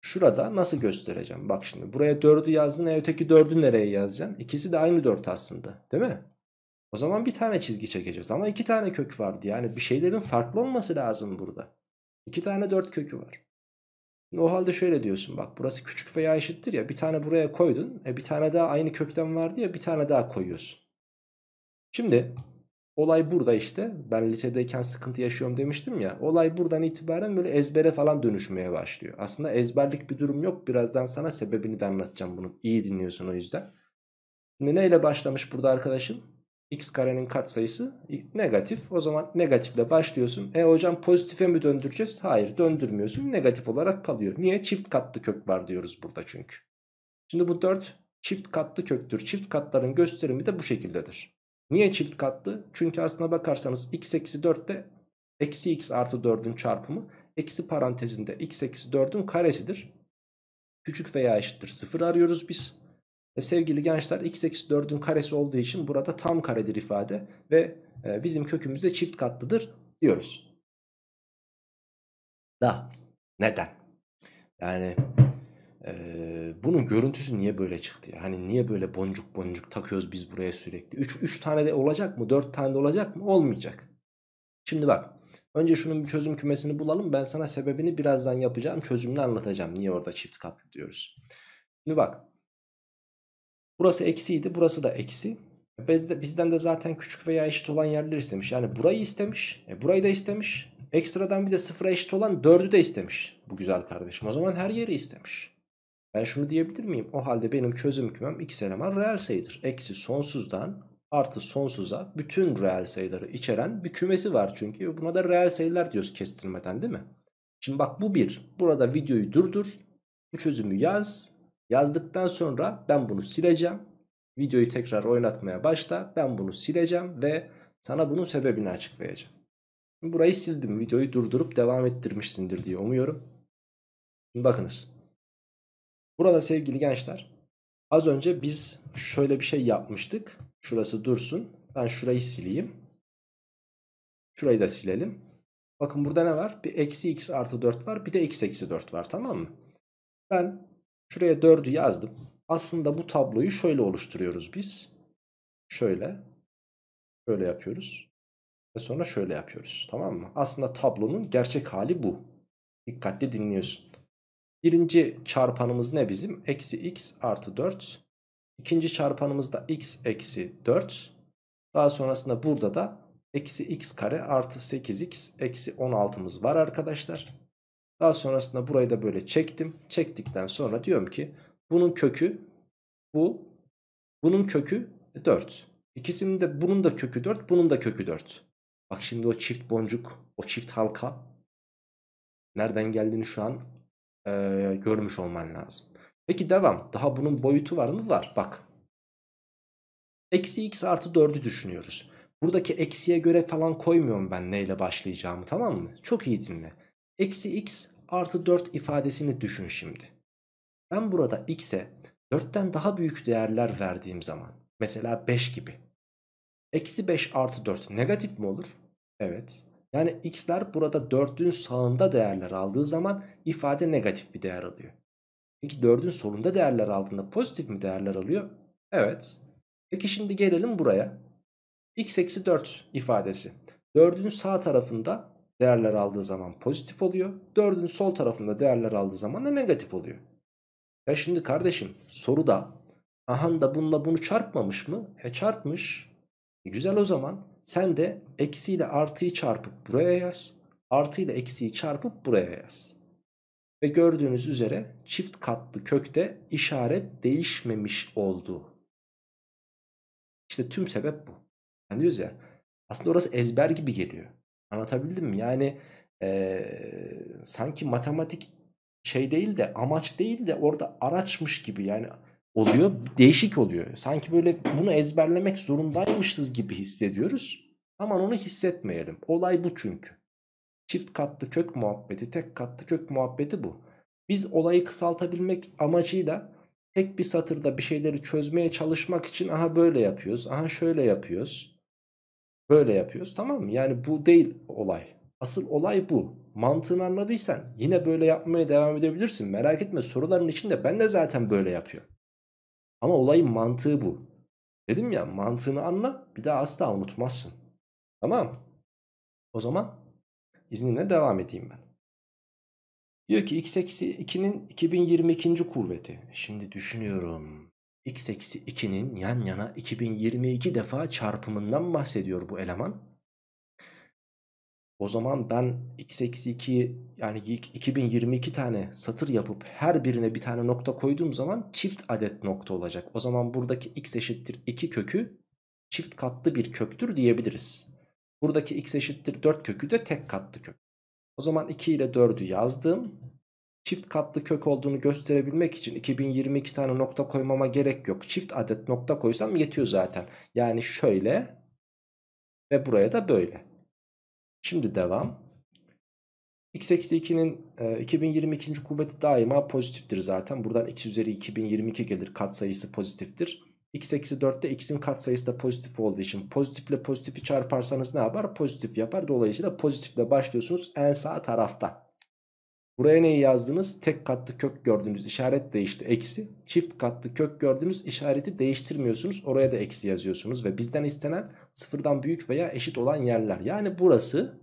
şurada nasıl göstereceğim? Bak şimdi buraya 4'ü yazdın. E öteki 4'ü nereye yazacaksın? İkisi de aynı 4 aslında. Değil mi? O zaman bir tane çizgi çekeceğiz ama iki tane kök vardı. Yani bir şeylerin farklı olması lazım burada. İki tane dört kökü var. O halde şöyle diyorsun bak burası küçük veya eşittir ya bir tane buraya koydun. E bir tane daha aynı kökten vardı ya bir tane daha koyuyorsun. Şimdi olay burada işte ben lisedeyken sıkıntı yaşıyorum demiştim ya. Olay buradan itibaren böyle ezbere falan dönüşmeye başlıyor. Aslında ezberlik bir durum yok. Birazdan sana sebebini de anlatacağım bunu. İyi dinliyorsun o yüzden. Şimdi neyle başlamış burada arkadaşım? x karenin katsayısı negatif. O zaman negatifle başlıyorsun. E hocam pozitife mi döndüreceğiz? Hayır döndürmüyorsun. Negatif olarak kalıyor. Niye? Çift katlı kök var diyoruz burada çünkü. Şimdi bu 4 çift katlı köktür. Çift katların gösterimi de bu şekildedir. Niye çift katlı? Çünkü aslına bakarsanız x eksi 4 de eksi x artı 4'ün çarpımı. Eksi parantezinde x eksi 4'ün karesidir. Küçük veya eşittir 0 arıyoruz biz. Ve sevgili gençler x eksi 4'ün karesi olduğu için burada tam karedir ifade. Ve e, bizim kökümüz de çift katlıdır diyoruz. Da neden? Yani e, bunun görüntüsü niye böyle çıktı Hani niye böyle boncuk boncuk takıyoruz biz buraya sürekli? 3 tane de olacak mı? 4 tane de olacak mı? Olmayacak. Şimdi bak önce şunun bir çözüm kümesini bulalım. Ben sana sebebini birazdan yapacağım. Çözümünü anlatacağım. Niye orada çift katlı diyoruz. Şimdi bak Burası eksiydi burası da eksi. Bizden de zaten küçük veya eşit olan yerler istemiş. Yani burayı istemiş. E burayı da istemiş. Ekstradan bir de sıfıra eşit olan dördü de istemiş. Bu güzel kardeşim. O zaman her yeri istemiş. Ben şunu diyebilir miyim? O halde benim çözüm kümem x eleman reel sayıdır. Eksi sonsuzdan artı sonsuza bütün reel sayıları içeren bir kümesi var çünkü. Buna da reel sayılar diyoruz kestirmeden değil mi? Şimdi bak bu bir. Burada videoyu durdur. Bu çözümü yaz. Yazdıktan sonra ben bunu sileceğim. Videoyu tekrar oynatmaya başla. Ben bunu sileceğim ve sana bunun sebebini açıklayacağım. Burayı sildim. Videoyu durdurup devam ettirmişsindir diye umuyorum. Şimdi bakınız. Burada sevgili gençler az önce biz şöyle bir şey yapmıştık. Şurası dursun. Ben şurayı sileyim. Şurayı da silelim. Bakın burada ne var? Bir eksi x artı 4 var. Bir de x eksi 4 var tamam mı? Ben Şuraya 4'ü yazdım. Aslında bu tabloyu şöyle oluşturuyoruz biz. Şöyle. Şöyle yapıyoruz. Ve sonra şöyle yapıyoruz. Tamam mı? Aslında tablonun gerçek hali bu. Dikkatli dinliyorsun. Birinci çarpanımız ne bizim? Eksi x artı 4. İkinci çarpanımız da x eksi 4. Daha sonrasında burada da eksi x kare artı 8x eksi 16'mız var arkadaşlar. Daha sonrasında burayı da böyle çektim. Çektikten sonra diyorum ki bunun kökü bu. Bunun kökü 4. İkisinin de bunun da kökü 4, bunun da kökü 4. Bak şimdi o çift boncuk, o çift halka nereden geldiğini şu an e, görmüş olman lazım. Peki devam. Daha bunun boyutu var mı? Var. Bak. Eksi x artı 4'ü düşünüyoruz. Buradaki eksiye göre falan koymuyorum ben neyle başlayacağımı tamam mı? Çok iyi dinle. Eksi x artı 4 ifadesini düşün şimdi. Ben burada x'e 4'ten daha büyük değerler verdiğim zaman mesela 5 gibi. Eksi 5 artı 4 negatif mi olur? Evet. Yani x'ler burada 4'ün sağında değerler aldığı zaman ifade negatif bir değer alıyor. Peki 4'ün solunda değerler aldığında pozitif mi değerler alıyor? Evet. Peki şimdi gelelim buraya. x eksi 4 ifadesi. 4'ün sağ tarafında değerler aldığı zaman pozitif oluyor. 4'ün sol tarafında değerler aldığı zaman da negatif oluyor. Ya şimdi kardeşim soruda ahan da bununla bunu çarpmamış mı? He çarpmış. E güzel o zaman sen de eksiyle artıyı çarpıp buraya yaz. Artıyla eksiyi çarpıp buraya yaz. Ve gördüğünüz üzere çift katlı kökte işaret değişmemiş oldu. İşte tüm sebep bu. Yani diyoruz ya aslında orası ezber gibi geliyor. Anlatabildim mi? Yani eee, sanki matematik şey değil de amaç değil de orada araçmış gibi yani oluyor. Değişik oluyor. Sanki böyle bunu ezberlemek zorundaymışız gibi hissediyoruz. Aman onu hissetmeyelim. Olay bu çünkü. Çift katlı kök muhabbeti, tek katlı kök muhabbeti bu. Biz olayı kısaltabilmek amacıyla tek bir satırda bir şeyleri çözmeye çalışmak için aha böyle yapıyoruz, aha şöyle yapıyoruz Böyle yapıyoruz tamam mı? Yani bu değil olay. Asıl olay bu. Mantığını anladıysan yine böyle yapmaya devam edebilirsin. Merak etme soruların içinde ben de zaten böyle yapıyorum. Ama olayın mantığı bu. Dedim ya mantığını anla bir daha asla unutmazsın. Tamam O zaman izninle devam edeyim ben. Diyor ki x eksi 2'nin 2022. kuvveti. Şimdi düşünüyorum x eksi 2'nin yan yana 2022 defa çarpımından bahsediyor bu eleman. O zaman ben x eksi 2 yani 2022 tane satır yapıp her birine bir tane nokta koyduğum zaman çift adet nokta olacak. O zaman buradaki x eşittir 2 kökü çift katlı bir köktür diyebiliriz. Buradaki x eşittir 4 kökü de tek katlı kök. O zaman 2 ile 4'ü yazdım çift katlı kök olduğunu gösterebilmek için 2022 tane nokta koymama gerek yok. Çift adet nokta koysam yetiyor zaten. Yani şöyle ve buraya da böyle. Şimdi devam. x eksi 2'nin e, 2022. kuvveti daima pozitiftir zaten. Buradan x üzeri 2022 gelir. Katsayısı pozitiftir. x eksi 4'te x'in katsayısı da pozitif olduğu için pozitifle pozitifi çarparsanız ne yapar? Pozitif yapar. Dolayısıyla pozitifle başlıyorsunuz en sağ tarafta. Buraya neyi yazdınız? Tek katlı kök gördüğünüz işaret değişti. Eksi. Çift katlı kök gördüğünüz işareti değiştirmiyorsunuz. Oraya da eksi yazıyorsunuz. Ve bizden istenen sıfırdan büyük veya eşit olan yerler. Yani burası.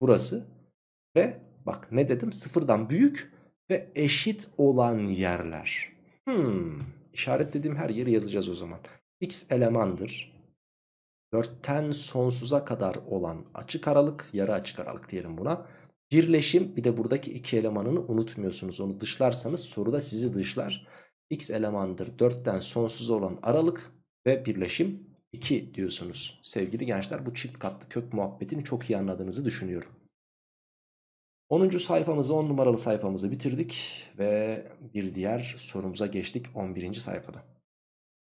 Burası. Ve bak ne dedim? Sıfırdan büyük ve eşit olan yerler. Hmm. İşaretlediğim her yeri yazacağız o zaman. X elemandır. 4'ten sonsuza kadar olan açık aralık, yarı açık aralık diyelim buna Birleşim bir de buradaki iki elemanını unutmuyorsunuz. Onu dışlarsanız soruda sizi dışlar. X elemandır 4'ten sonsuz olan aralık ve birleşim 2 diyorsunuz. Sevgili gençler bu çift katlı kök muhabbetini çok iyi anladığınızı düşünüyorum. 10. sayfamızı 10 numaralı sayfamızı bitirdik ve bir diğer sorumuza geçtik 11. sayfada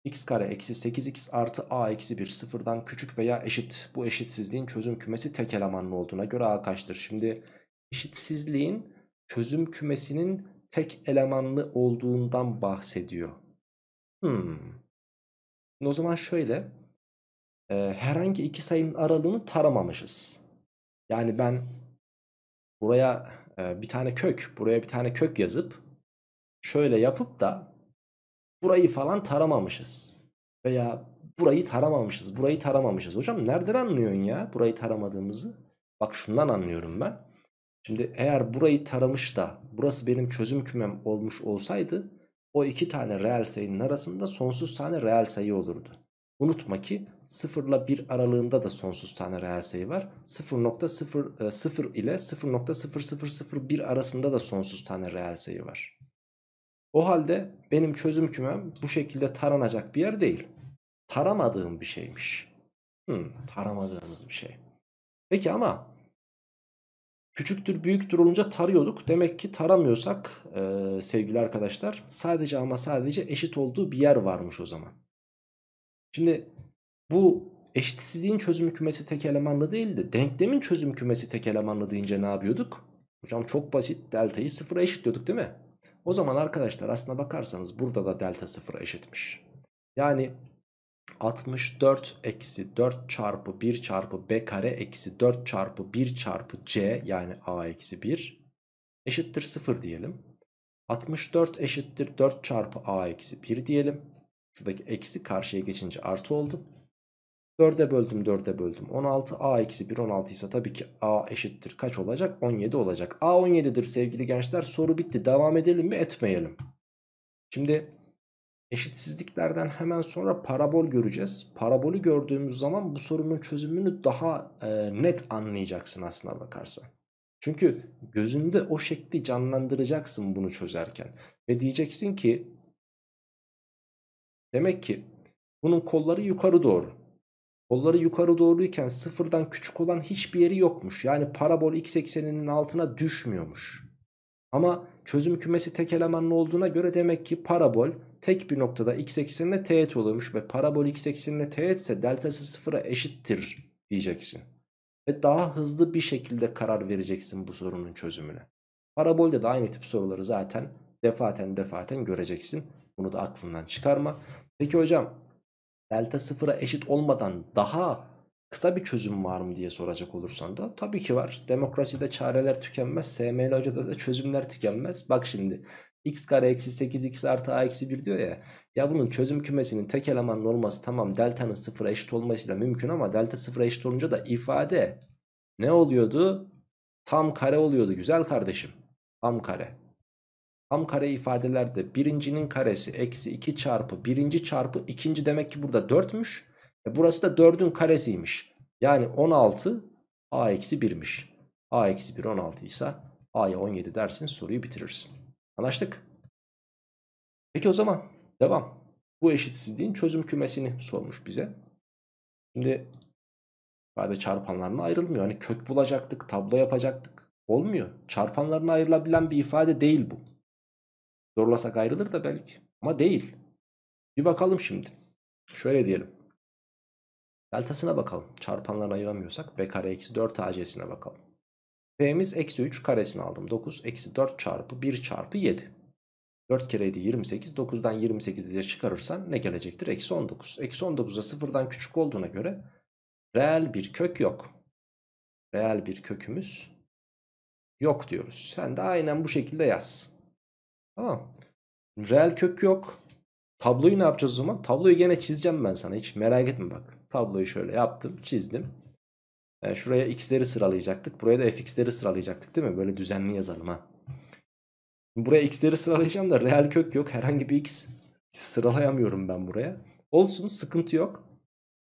x kare eksi 8x artı a eksi 1 sıfırdan küçük veya eşit. Bu eşitsizliğin çözüm kümesi tek elemanlı olduğuna göre a kaçtır? Şimdi eşitsizliğin çözüm kümesinin tek elemanlı olduğundan bahsediyor. Hmm. O zaman şöyle e, herhangi iki sayının aralığını taramamışız. Yani ben buraya e, bir tane kök, buraya bir tane kök yazıp şöyle yapıp da burayı falan taramamışız. Veya burayı taramamışız, burayı taramamışız. Hocam nereden anlıyorsun ya burayı taramadığımızı? Bak şundan anlıyorum ben. Şimdi eğer burayı taramış da burası benim çözüm kümem olmuş olsaydı o iki tane reel sayının arasında sonsuz tane reel sayı olurdu. Unutma ki 0 ile 1 aralığında da sonsuz tane reel sayı var. 0.0 e, ile 0.0001 arasında da sonsuz tane reel sayı var. O halde benim çözüm kümem bu şekilde taranacak bir yer değil. Taramadığım bir şeymiş. Hmm, taramadığımız bir şey. Peki ama Küçüktür büyüktür olunca tarıyorduk. Demek ki taramıyorsak e, sevgili arkadaşlar sadece ama sadece eşit olduğu bir yer varmış o zaman. Şimdi bu eşitsizliğin çözüm kümesi tek elemanlı değil de denklemin çözüm kümesi tek elemanlı deyince ne yapıyorduk? Hocam çok basit delta'yı sıfıra eşitliyorduk değil mi? O zaman arkadaşlar aslına bakarsanız burada da delta sıfıra eşitmiş. Yani 64 eksi 4 çarpı 1 çarpı b kare eksi 4 çarpı 1 çarpı c yani a eksi 1 eşittir 0 diyelim. 64 eşittir 4 çarpı a eksi 1 diyelim. Şuradaki eksi karşıya geçince artı oldu. 4'e böldüm 4'e böldüm 16 a eksi 1 16 ise tabii ki a eşittir kaç olacak 17 olacak. a 17'dir sevgili gençler soru bitti devam edelim mi etmeyelim. Şimdi Eşitsizliklerden hemen sonra parabol göreceğiz. Parabolü gördüğümüz zaman bu sorunun çözümünü daha e, net anlayacaksın aslına bakarsan. Çünkü gözünde o şekli canlandıracaksın bunu çözerken. Ve diyeceksin ki demek ki bunun kolları yukarı doğru. Kolları yukarı doğruyken sıfırdan küçük olan hiçbir yeri yokmuş. Yani parabol x ekseninin altına düşmüyormuş. Ama çözüm kümesi tek elemanlı olduğuna göre demek ki parabol tek bir noktada x eksenine teğet oluyormuş ve parabol x eksenine teğetse deltası sıfıra eşittir diyeceksin. Ve daha hızlı bir şekilde karar vereceksin bu sorunun çözümüne. Parabolde de aynı tip soruları zaten defaten defaten göreceksin. Bunu da aklından çıkarma. Peki hocam delta sıfıra eşit olmadan daha kısa bir çözüm var mı diye soracak olursan da tabii ki var. Demokraside çareler tükenmez. SML hocada da çözümler tükenmez. Bak şimdi x kare eksi 8 x artı a eksi 1 diyor ya. Ya bunun çözüm kümesinin tek elemanın olması tamam delta'nın sıfıra eşit olmasıyla mümkün ama delta sıfıra eşit olunca da ifade ne oluyordu? Tam kare oluyordu güzel kardeşim. Tam kare. Tam kare ifadelerde birincinin karesi eksi 2 çarpı birinci çarpı ikinci demek ki burada 4'müş. E burası da 4'ün karesiymiş. Yani 16 a eksi 1'miş. a eksi 1 16 ise a'ya 17 dersin soruyu bitirirsin. Anlaştık. Peki o zaman devam. Bu eşitsizliğin çözüm kümesini sormuş bize. Şimdi ifade çarpanlarına ayrılmıyor. Hani kök bulacaktık, tablo yapacaktık. Olmuyor. Çarpanlarına ayrılabilen bir ifade değil bu. Zorlasak ayrılır da belki. Ama değil. Bir bakalım şimdi. Şöyle diyelim. Deltasına bakalım. Çarpanlarına ayıramıyorsak b kare eksi 4 ac'sine bakalım. P'miz eksi 3 karesini aldım. 9 eksi 4 çarpı 1 çarpı 7. 4 kere 7, 28. 9'dan 28 diye çıkarırsan ne gelecektir? Eksi 19. Eksi 19'a sıfırdan küçük olduğuna göre reel bir kök yok. Reel bir kökümüz yok diyoruz. Sen de aynen bu şekilde yaz. Tamam. Reel kök yok. Tabloyu ne yapacağız o zaman? Tabloyu gene çizeceğim ben sana. Hiç merak etme bak. Tabloyu şöyle yaptım, çizdim. E, şuraya x'leri sıralayacaktık. Buraya da fx'leri sıralayacaktık değil mi? Böyle düzenli yazalım ha. Buraya x'leri sıralayacağım da reel kök yok. Herhangi bir x sıralayamıyorum ben buraya. Olsun sıkıntı yok.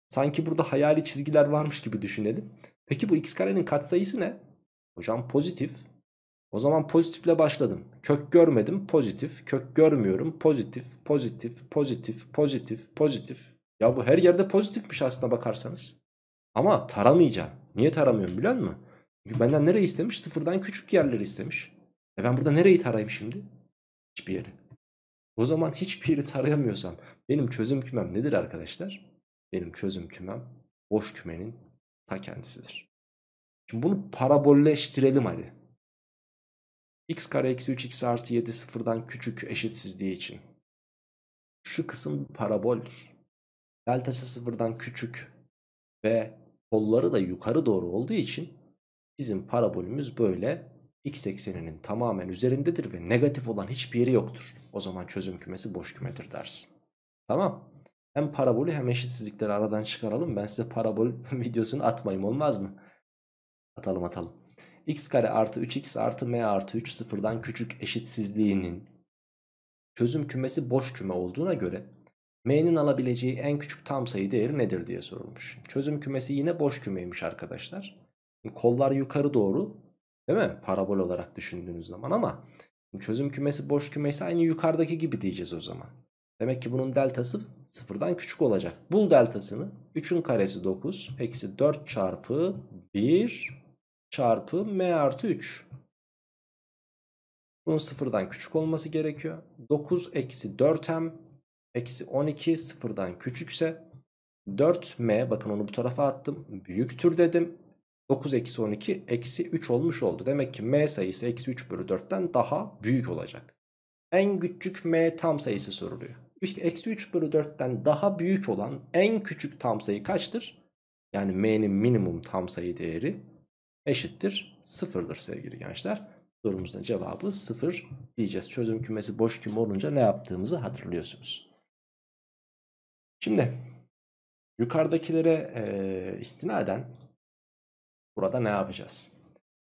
Sanki burada hayali çizgiler varmış gibi düşünelim. Peki bu x karenin katsayısı ne? Hocam pozitif. O zaman pozitifle başladım. Kök görmedim pozitif. Kök görmüyorum pozitif. Pozitif, pozitif, pozitif, pozitif. Ya bu her yerde pozitifmiş aslına bakarsanız. Ama taramayacağım. Niye taramıyorum bilen mi? Çünkü benden nereyi istemiş? Sıfırdan küçük yerleri istemiş. E ben burada nereyi tarayayım şimdi? Hiçbir yeri. O zaman hiçbir yeri tarayamıyorsam benim çözüm kümem nedir arkadaşlar? Benim çözüm kümem boş kümenin ta kendisidir. Şimdi bunu parabolleştirelim hadi. x kare eksi 3 x artı 7 sıfırdan küçük eşitsizliği için. Şu kısım paraboldür. Deltası sıfırdan küçük ve kolları da yukarı doğru olduğu için bizim parabolümüz böyle x ekseninin tamamen üzerindedir ve negatif olan hiçbir yeri yoktur. O zaman çözüm kümesi boş kümedir dersin. Tamam. Hem parabolü hem eşitsizlikleri aradan çıkaralım. Ben size parabol videosunu atmayayım olmaz mı? Atalım atalım. x kare artı 3x artı m artı 3 sıfırdan küçük eşitsizliğinin çözüm kümesi boş küme olduğuna göre M'nin alabileceği en küçük tam sayı değeri nedir diye sorulmuş. Çözüm kümesi yine boş kümeymiş arkadaşlar. Kollar yukarı doğru değil mi? Parabol olarak düşündüğünüz zaman ama çözüm kümesi boş kümesi aynı yukarıdaki gibi diyeceğiz o zaman. Demek ki bunun deltası sıfırdan küçük olacak. Bul deltasını. 3'ün karesi 9 eksi 4 çarpı 1 çarpı m artı 3. Bunun sıfırdan küçük olması gerekiyor. 9 eksi 4m Eksi 12 sıfırdan küçükse 4m bakın onu bu tarafa attım. Büyüktür dedim. 9 eksi 12 eksi 3 olmuş oldu. Demek ki m sayısı eksi 3 bölü 4'ten daha büyük olacak. En küçük m tam sayısı soruluyor. Eksi 3 bölü 4'ten daha büyük olan en küçük tam sayı kaçtır? Yani m'nin minimum tam sayı değeri eşittir sıfırdır sevgili gençler. Sorumuzun cevabı sıfır diyeceğiz. Çözüm kümesi boş küme olunca ne yaptığımızı hatırlıyorsunuz. Şimdi yukarıdakilere e, istinaden burada ne yapacağız?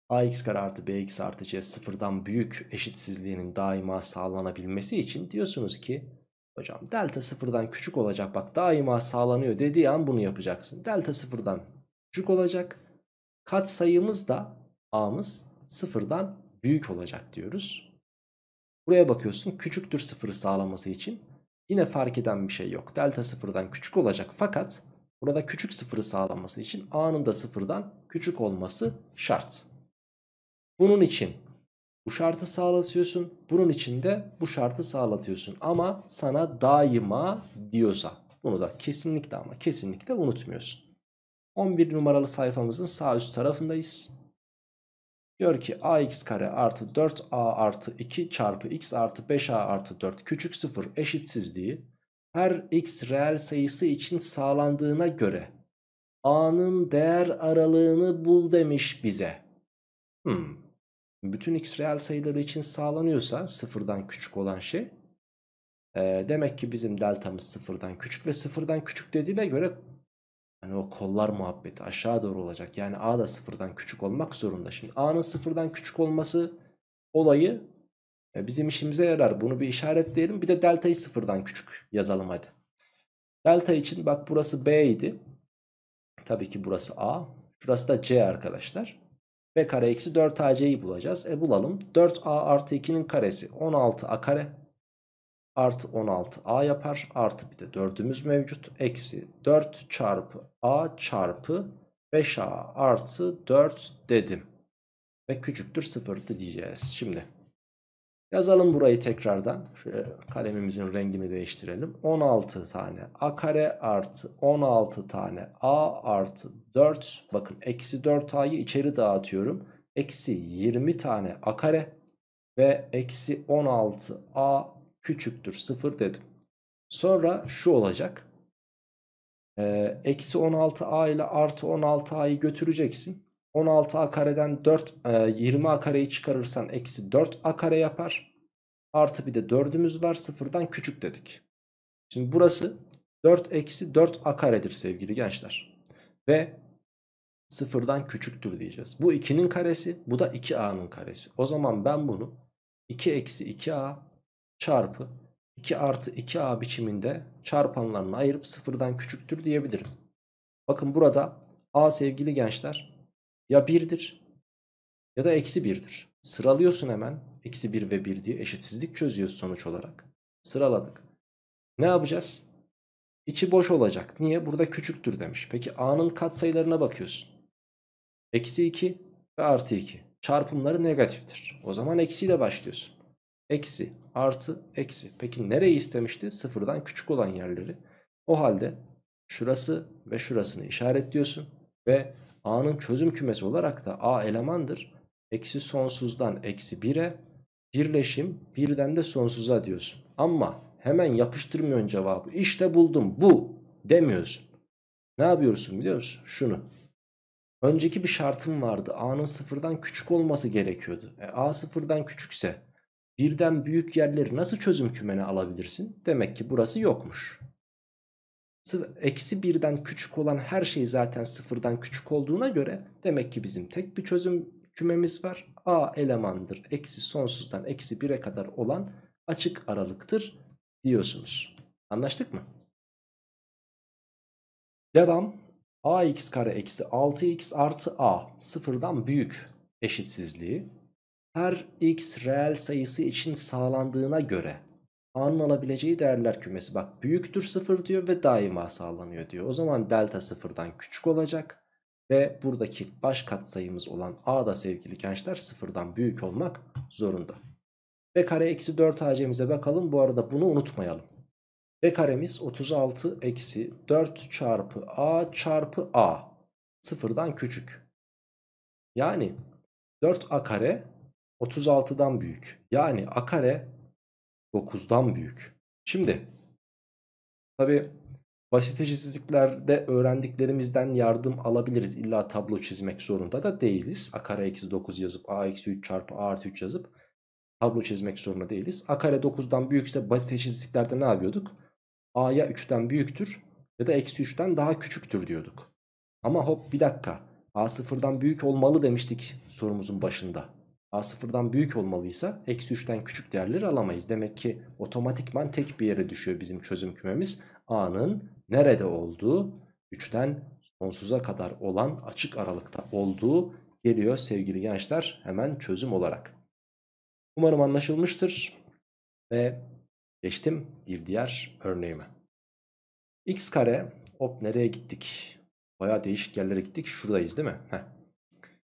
ax kare artı bx artı c sıfırdan büyük eşitsizliğinin daima sağlanabilmesi için diyorsunuz ki hocam delta sıfırdan küçük olacak bak daima sağlanıyor dediği an bunu yapacaksın. Delta sıfırdan küçük olacak kat sayımız da a'mız sıfırdan büyük olacak diyoruz. Buraya bakıyorsun küçüktür sıfırı sağlaması için Yine fark eden bir şey yok. Delta sıfırdan küçük olacak fakat burada küçük sıfırı sağlanması için anında sıfırdan küçük olması şart. Bunun için bu şartı sağlatıyorsun. Bunun için de bu şartı sağlatıyorsun. Ama sana daima diyorsa bunu da kesinlikle ama kesinlikle unutmuyorsun. 11 numaralı sayfamızın sağ üst tarafındayız. Diyor ki ax kare artı 4a artı 2 çarpı x artı 5a artı 4 küçük 0 eşitsizliği her x reel sayısı için sağlandığına göre a'nın değer aralığını bul demiş bize. Hmm. Bütün x reel sayıları için sağlanıyorsa sıfırdan küçük olan şey. E, demek ki bizim deltamız sıfırdan küçük ve sıfırdan küçük dediğine göre Hani o kollar muhabbeti aşağı doğru olacak. Yani A da sıfırdan küçük olmak zorunda. Şimdi A'nın sıfırdan küçük olması olayı e, bizim işimize yarar. Bunu bir işaretleyelim. Bir de delta'yı sıfırdan küçük yazalım hadi. Delta için bak burası B idi. Tabii ki burası A. Şurası da C arkadaşlar. B kare eksi 4AC'yi bulacağız. E bulalım. 4A artı 2'nin karesi 16A kare artı 16a yapar. Artı bir de 4'ümüz mevcut. Eksi 4 çarpı a çarpı 5a artı 4 dedim. Ve küçüktür 0 diyeceğiz. Şimdi yazalım burayı tekrardan. Şöyle kalemimizin rengini değiştirelim. 16 tane a kare artı 16 tane a artı 4. Bakın eksi 4a'yı içeri dağıtıyorum. Eksi 20 tane a kare ve eksi 16a küçüktür 0 dedim. Sonra şu olacak. Ee, eksi 16a ile artı 16a'yı götüreceksin. 16a kareden 4, e, 20a kareyi çıkarırsan eksi 4a kare yapar. Artı bir de 4'ümüz var sıfırdan küçük dedik. Şimdi burası 4 eksi 4a karedir sevgili gençler. Ve sıfırdan küçüktür diyeceğiz. Bu 2'nin karesi bu da 2a'nın karesi. O zaman ben bunu 2 eksi 2a çarpı 2 artı 2a biçiminde çarpanlarını ayırıp sıfırdan küçüktür diyebilirim. Bakın burada a sevgili gençler ya 1'dir ya da eksi 1'dir. Sıralıyorsun hemen eksi 1 ve 1 diye eşitsizlik çözüyoruz sonuç olarak. Sıraladık. Ne yapacağız? İçi boş olacak. Niye? Burada küçüktür demiş. Peki a'nın katsayılarına bakıyorsun. Eksi 2 ve artı 2. Çarpımları negatiftir. O zaman eksiyle başlıyorsun. Eksi artı eksi. Peki nereyi istemişti? Sıfırdan küçük olan yerleri. O halde şurası ve şurasını işaretliyorsun. Ve A'nın çözüm kümesi olarak da A elemandır. Eksi sonsuzdan eksi 1'e birleşim birden de sonsuza diyorsun. Ama hemen yapıştırmıyorsun cevabı. İşte buldum bu demiyorsun. Ne yapıyorsun biliyor musun? Şunu. Önceki bir şartım vardı. A'nın sıfırdan küçük olması gerekiyordu. E, A sıfırdan küçükse birden büyük yerleri nasıl çözüm kümene alabilirsin? Demek ki burası yokmuş. Eksi birden küçük olan her şey zaten sıfırdan küçük olduğuna göre demek ki bizim tek bir çözüm kümemiz var. A elemandır. Eksi sonsuzdan eksi bire kadar olan açık aralıktır diyorsunuz. Anlaştık mı? Devam. ax kare eksi 6x artı a sıfırdan büyük eşitsizliği her x reel sayısı için sağlandığına göre A'nın alabileceği değerler kümesi bak büyüktür 0 diyor ve daima sağlanıyor diyor. O zaman delta 0'dan küçük olacak ve buradaki baş katsayımız olan A da sevgili gençler 0'dan büyük olmak zorunda. B kare eksi 4 AC'mize bakalım bu arada bunu unutmayalım. B karemiz 36 eksi 4 çarpı A çarpı A sıfırdan küçük. Yani 4A kare 36'dan büyük. Yani a kare 9'dan büyük. Şimdi tabi basit eşitsizliklerde öğrendiklerimizden yardım alabiliriz. İlla tablo çizmek zorunda da değiliz. A kare eksi 9 yazıp a eksi 3 çarpı a artı 3 yazıp tablo çizmek zorunda değiliz. A kare 9'dan büyükse basit eşitsizliklerde ne yapıyorduk? A'ya 3'ten büyüktür ya da eksi 3'ten daha küçüktür diyorduk. Ama hop bir dakika A sıfırdan büyük olmalı demiştik sorumuzun başında. A sıfırdan büyük olmalıysa eksi 3'ten küçük değerleri alamayız. Demek ki otomatikman tek bir yere düşüyor bizim çözüm kümemiz. A'nın nerede olduğu 3'ten sonsuza kadar olan açık aralıkta olduğu geliyor sevgili gençler hemen çözüm olarak. Umarım anlaşılmıştır ve geçtim bir diğer örneğime. X kare hop nereye gittik? Baya değişik yerlere gittik şuradayız değil mi? Heh.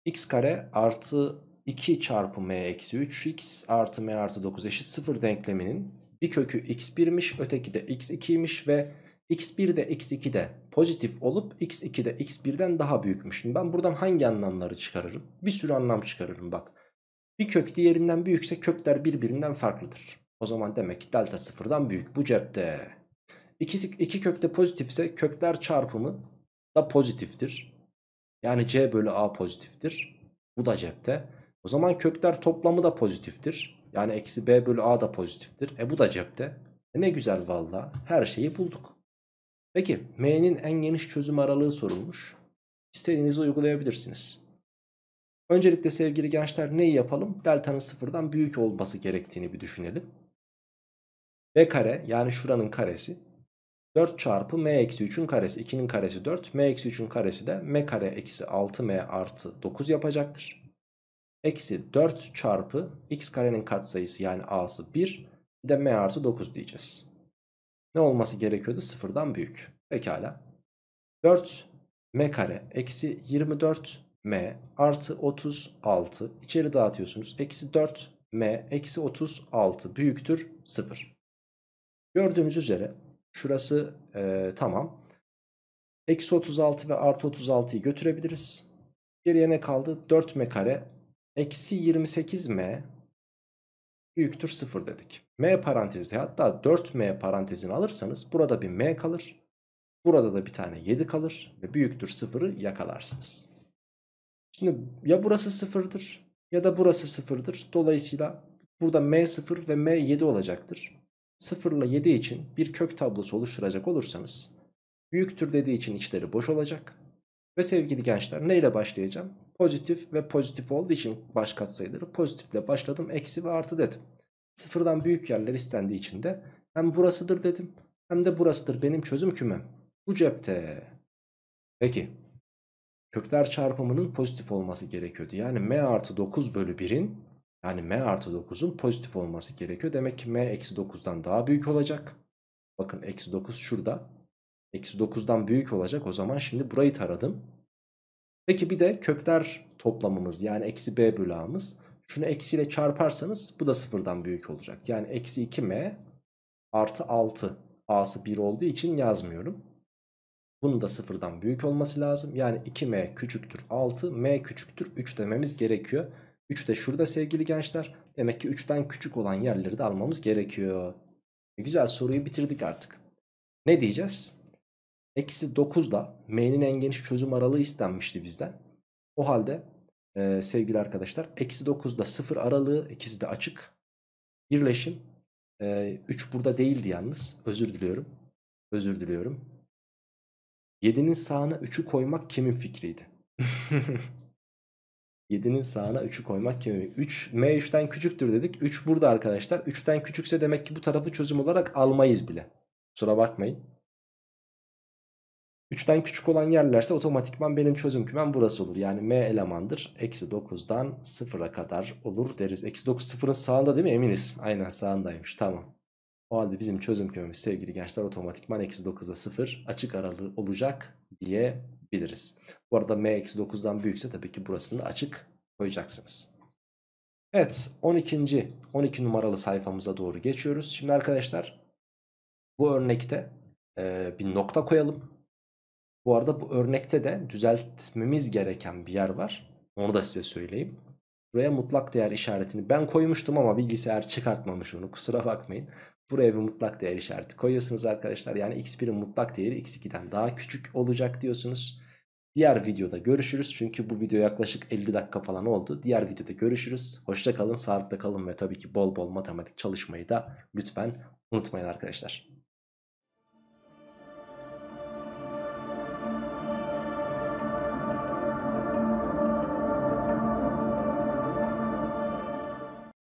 X kare artı 2 çarpı m eksi 3x artı m artı 9 eşit 0 denkleminin bir kökü x1'miş öteki de x2'ymiş ve x1 de x2 de pozitif olup x2 de x1'den daha büyükmüş. Şimdi ben buradan hangi anlamları çıkarırım? Bir sürü anlam çıkarırım bak. Bir kök diğerinden büyükse kökler birbirinden farklıdır. O zaman demek ki delta sıfırdan büyük bu cepte. İkisi, iki kök de pozitifse kökler çarpımı da pozitiftir. Yani c bölü a pozitiftir. Bu da cepte. O zaman kökler toplamı da pozitiftir. Yani eksi b bölü a da pozitiftir. E bu da cepte. E ne güzel valla her şeyi bulduk. Peki m'nin en geniş çözüm aralığı sorulmuş. İstediğinizi uygulayabilirsiniz. Öncelikle sevgili gençler neyi yapalım? Delta'nın sıfırdan büyük olması gerektiğini bir düşünelim. b kare yani şuranın karesi 4 çarpı m eksi 3'ün karesi 2'nin karesi 4 m eksi 3'ün karesi de m kare eksi 6 m artı 9 yapacaktır. Eksi 4 çarpı x karenin katsayısı yani a'sı 1 bir de m artı 9 diyeceğiz. Ne olması gerekiyordu? Sıfırdan büyük. Pekala. 4 m kare eksi 24 m artı 36 içeri dağıtıyorsunuz. Eksi 4 m eksi 36 büyüktür 0. Gördüğümüz üzere şurası e, tamam. Eksi 36 ve artı 36'yı götürebiliriz. Geriye ne kaldı? 4 m kare Eksi 28m büyüktür 0 dedik. M parantezi hatta 4M parantezini alırsanız burada bir M kalır. Burada da bir tane 7 kalır ve büyüktür 0'ı yakalarsınız. Şimdi ya burası 0'dır ya da burası 0'dır. Dolayısıyla burada M0 ve M7 olacaktır. 0 ile 7 için bir kök tablosu oluşturacak olursanız büyüktür dediği için içleri boş olacak. Ve sevgili gençler ne ile başlayacağım? Pozitif ve pozitif olduğu için baş katsayıları pozitifle başladım. Eksi ve artı dedim. Sıfırdan büyük yerler istendiği için de hem burasıdır dedim hem de burasıdır benim çözüm kümem. Bu cepte. Peki kökler çarpımının pozitif olması gerekiyordu. Yani m artı 9 bölü 1'in yani m artı 9'un pozitif olması gerekiyor. Demek ki m eksi 9'dan daha büyük olacak. Bakın eksi 9 şurada. Eksi 9'dan büyük olacak. O zaman şimdi burayı taradım. Peki bir de kökler toplamımız yani eksi b bölü a'mız. Şunu eksiyle çarparsanız bu da sıfırdan büyük olacak. Yani eksi 2m artı 6 a'sı 1 olduğu için yazmıyorum. Bunun da sıfırdan büyük olması lazım. Yani 2m küçüktür 6 m küçüktür 3 dememiz gerekiyor. 3 de şurada sevgili gençler. Demek ki 3'ten küçük olan yerleri de almamız gerekiyor. E güzel soruyu bitirdik artık. Ne diyeceğiz? Eksi 9 da m'nin en geniş çözüm aralığı istenmişti bizden. O halde e, sevgili arkadaşlar eksi 9 da 0 aralığı ikisi de açık. Birleşim e, 3 burada değildi yalnız özür diliyorum. Özür diliyorum. 7'nin sağına 3'ü koymak kimin fikriydi? 7'nin sağına 3'ü koymak kimin? 3 M 3'ten küçüktür dedik. 3 burada arkadaşlar. 3'ten küçükse demek ki bu tarafı çözüm olarak almayız bile. Kusura bakmayın. 3'ten küçük olan yerlerse otomatikman benim çözüm kümem burası olur. Yani m elemandır. Eksi 9'dan 0'a kadar olur deriz. Eksi 9 0'ın sağında değil mi? Eminiz. Aynen sağındaymış. Tamam. O halde bizim çözüm kümemiz sevgili gençler otomatikman eksi 9'da 0 açık aralığı olacak diyebiliriz. Bu arada m eksi 9'dan büyükse tabii ki burasını da açık koyacaksınız. Evet 12. 12 numaralı sayfamıza doğru geçiyoruz. Şimdi arkadaşlar bu örnekte e, bir nokta koyalım. Bu arada bu örnekte de düzeltmemiz gereken bir yer var. Onu da size söyleyeyim. Buraya mutlak değer işaretini ben koymuştum ama bilgisayar çıkartmamış onu kusura bakmayın. Buraya bir mutlak değer işareti koyuyorsunuz arkadaşlar. Yani x1'in mutlak değeri x2'den daha küçük olacak diyorsunuz. Diğer videoda görüşürüz. Çünkü bu video yaklaşık 50 dakika falan oldu. Diğer videoda görüşürüz. Hoşça kalın, sağlıkla kalın ve tabii ki bol bol matematik çalışmayı da lütfen unutmayın arkadaşlar.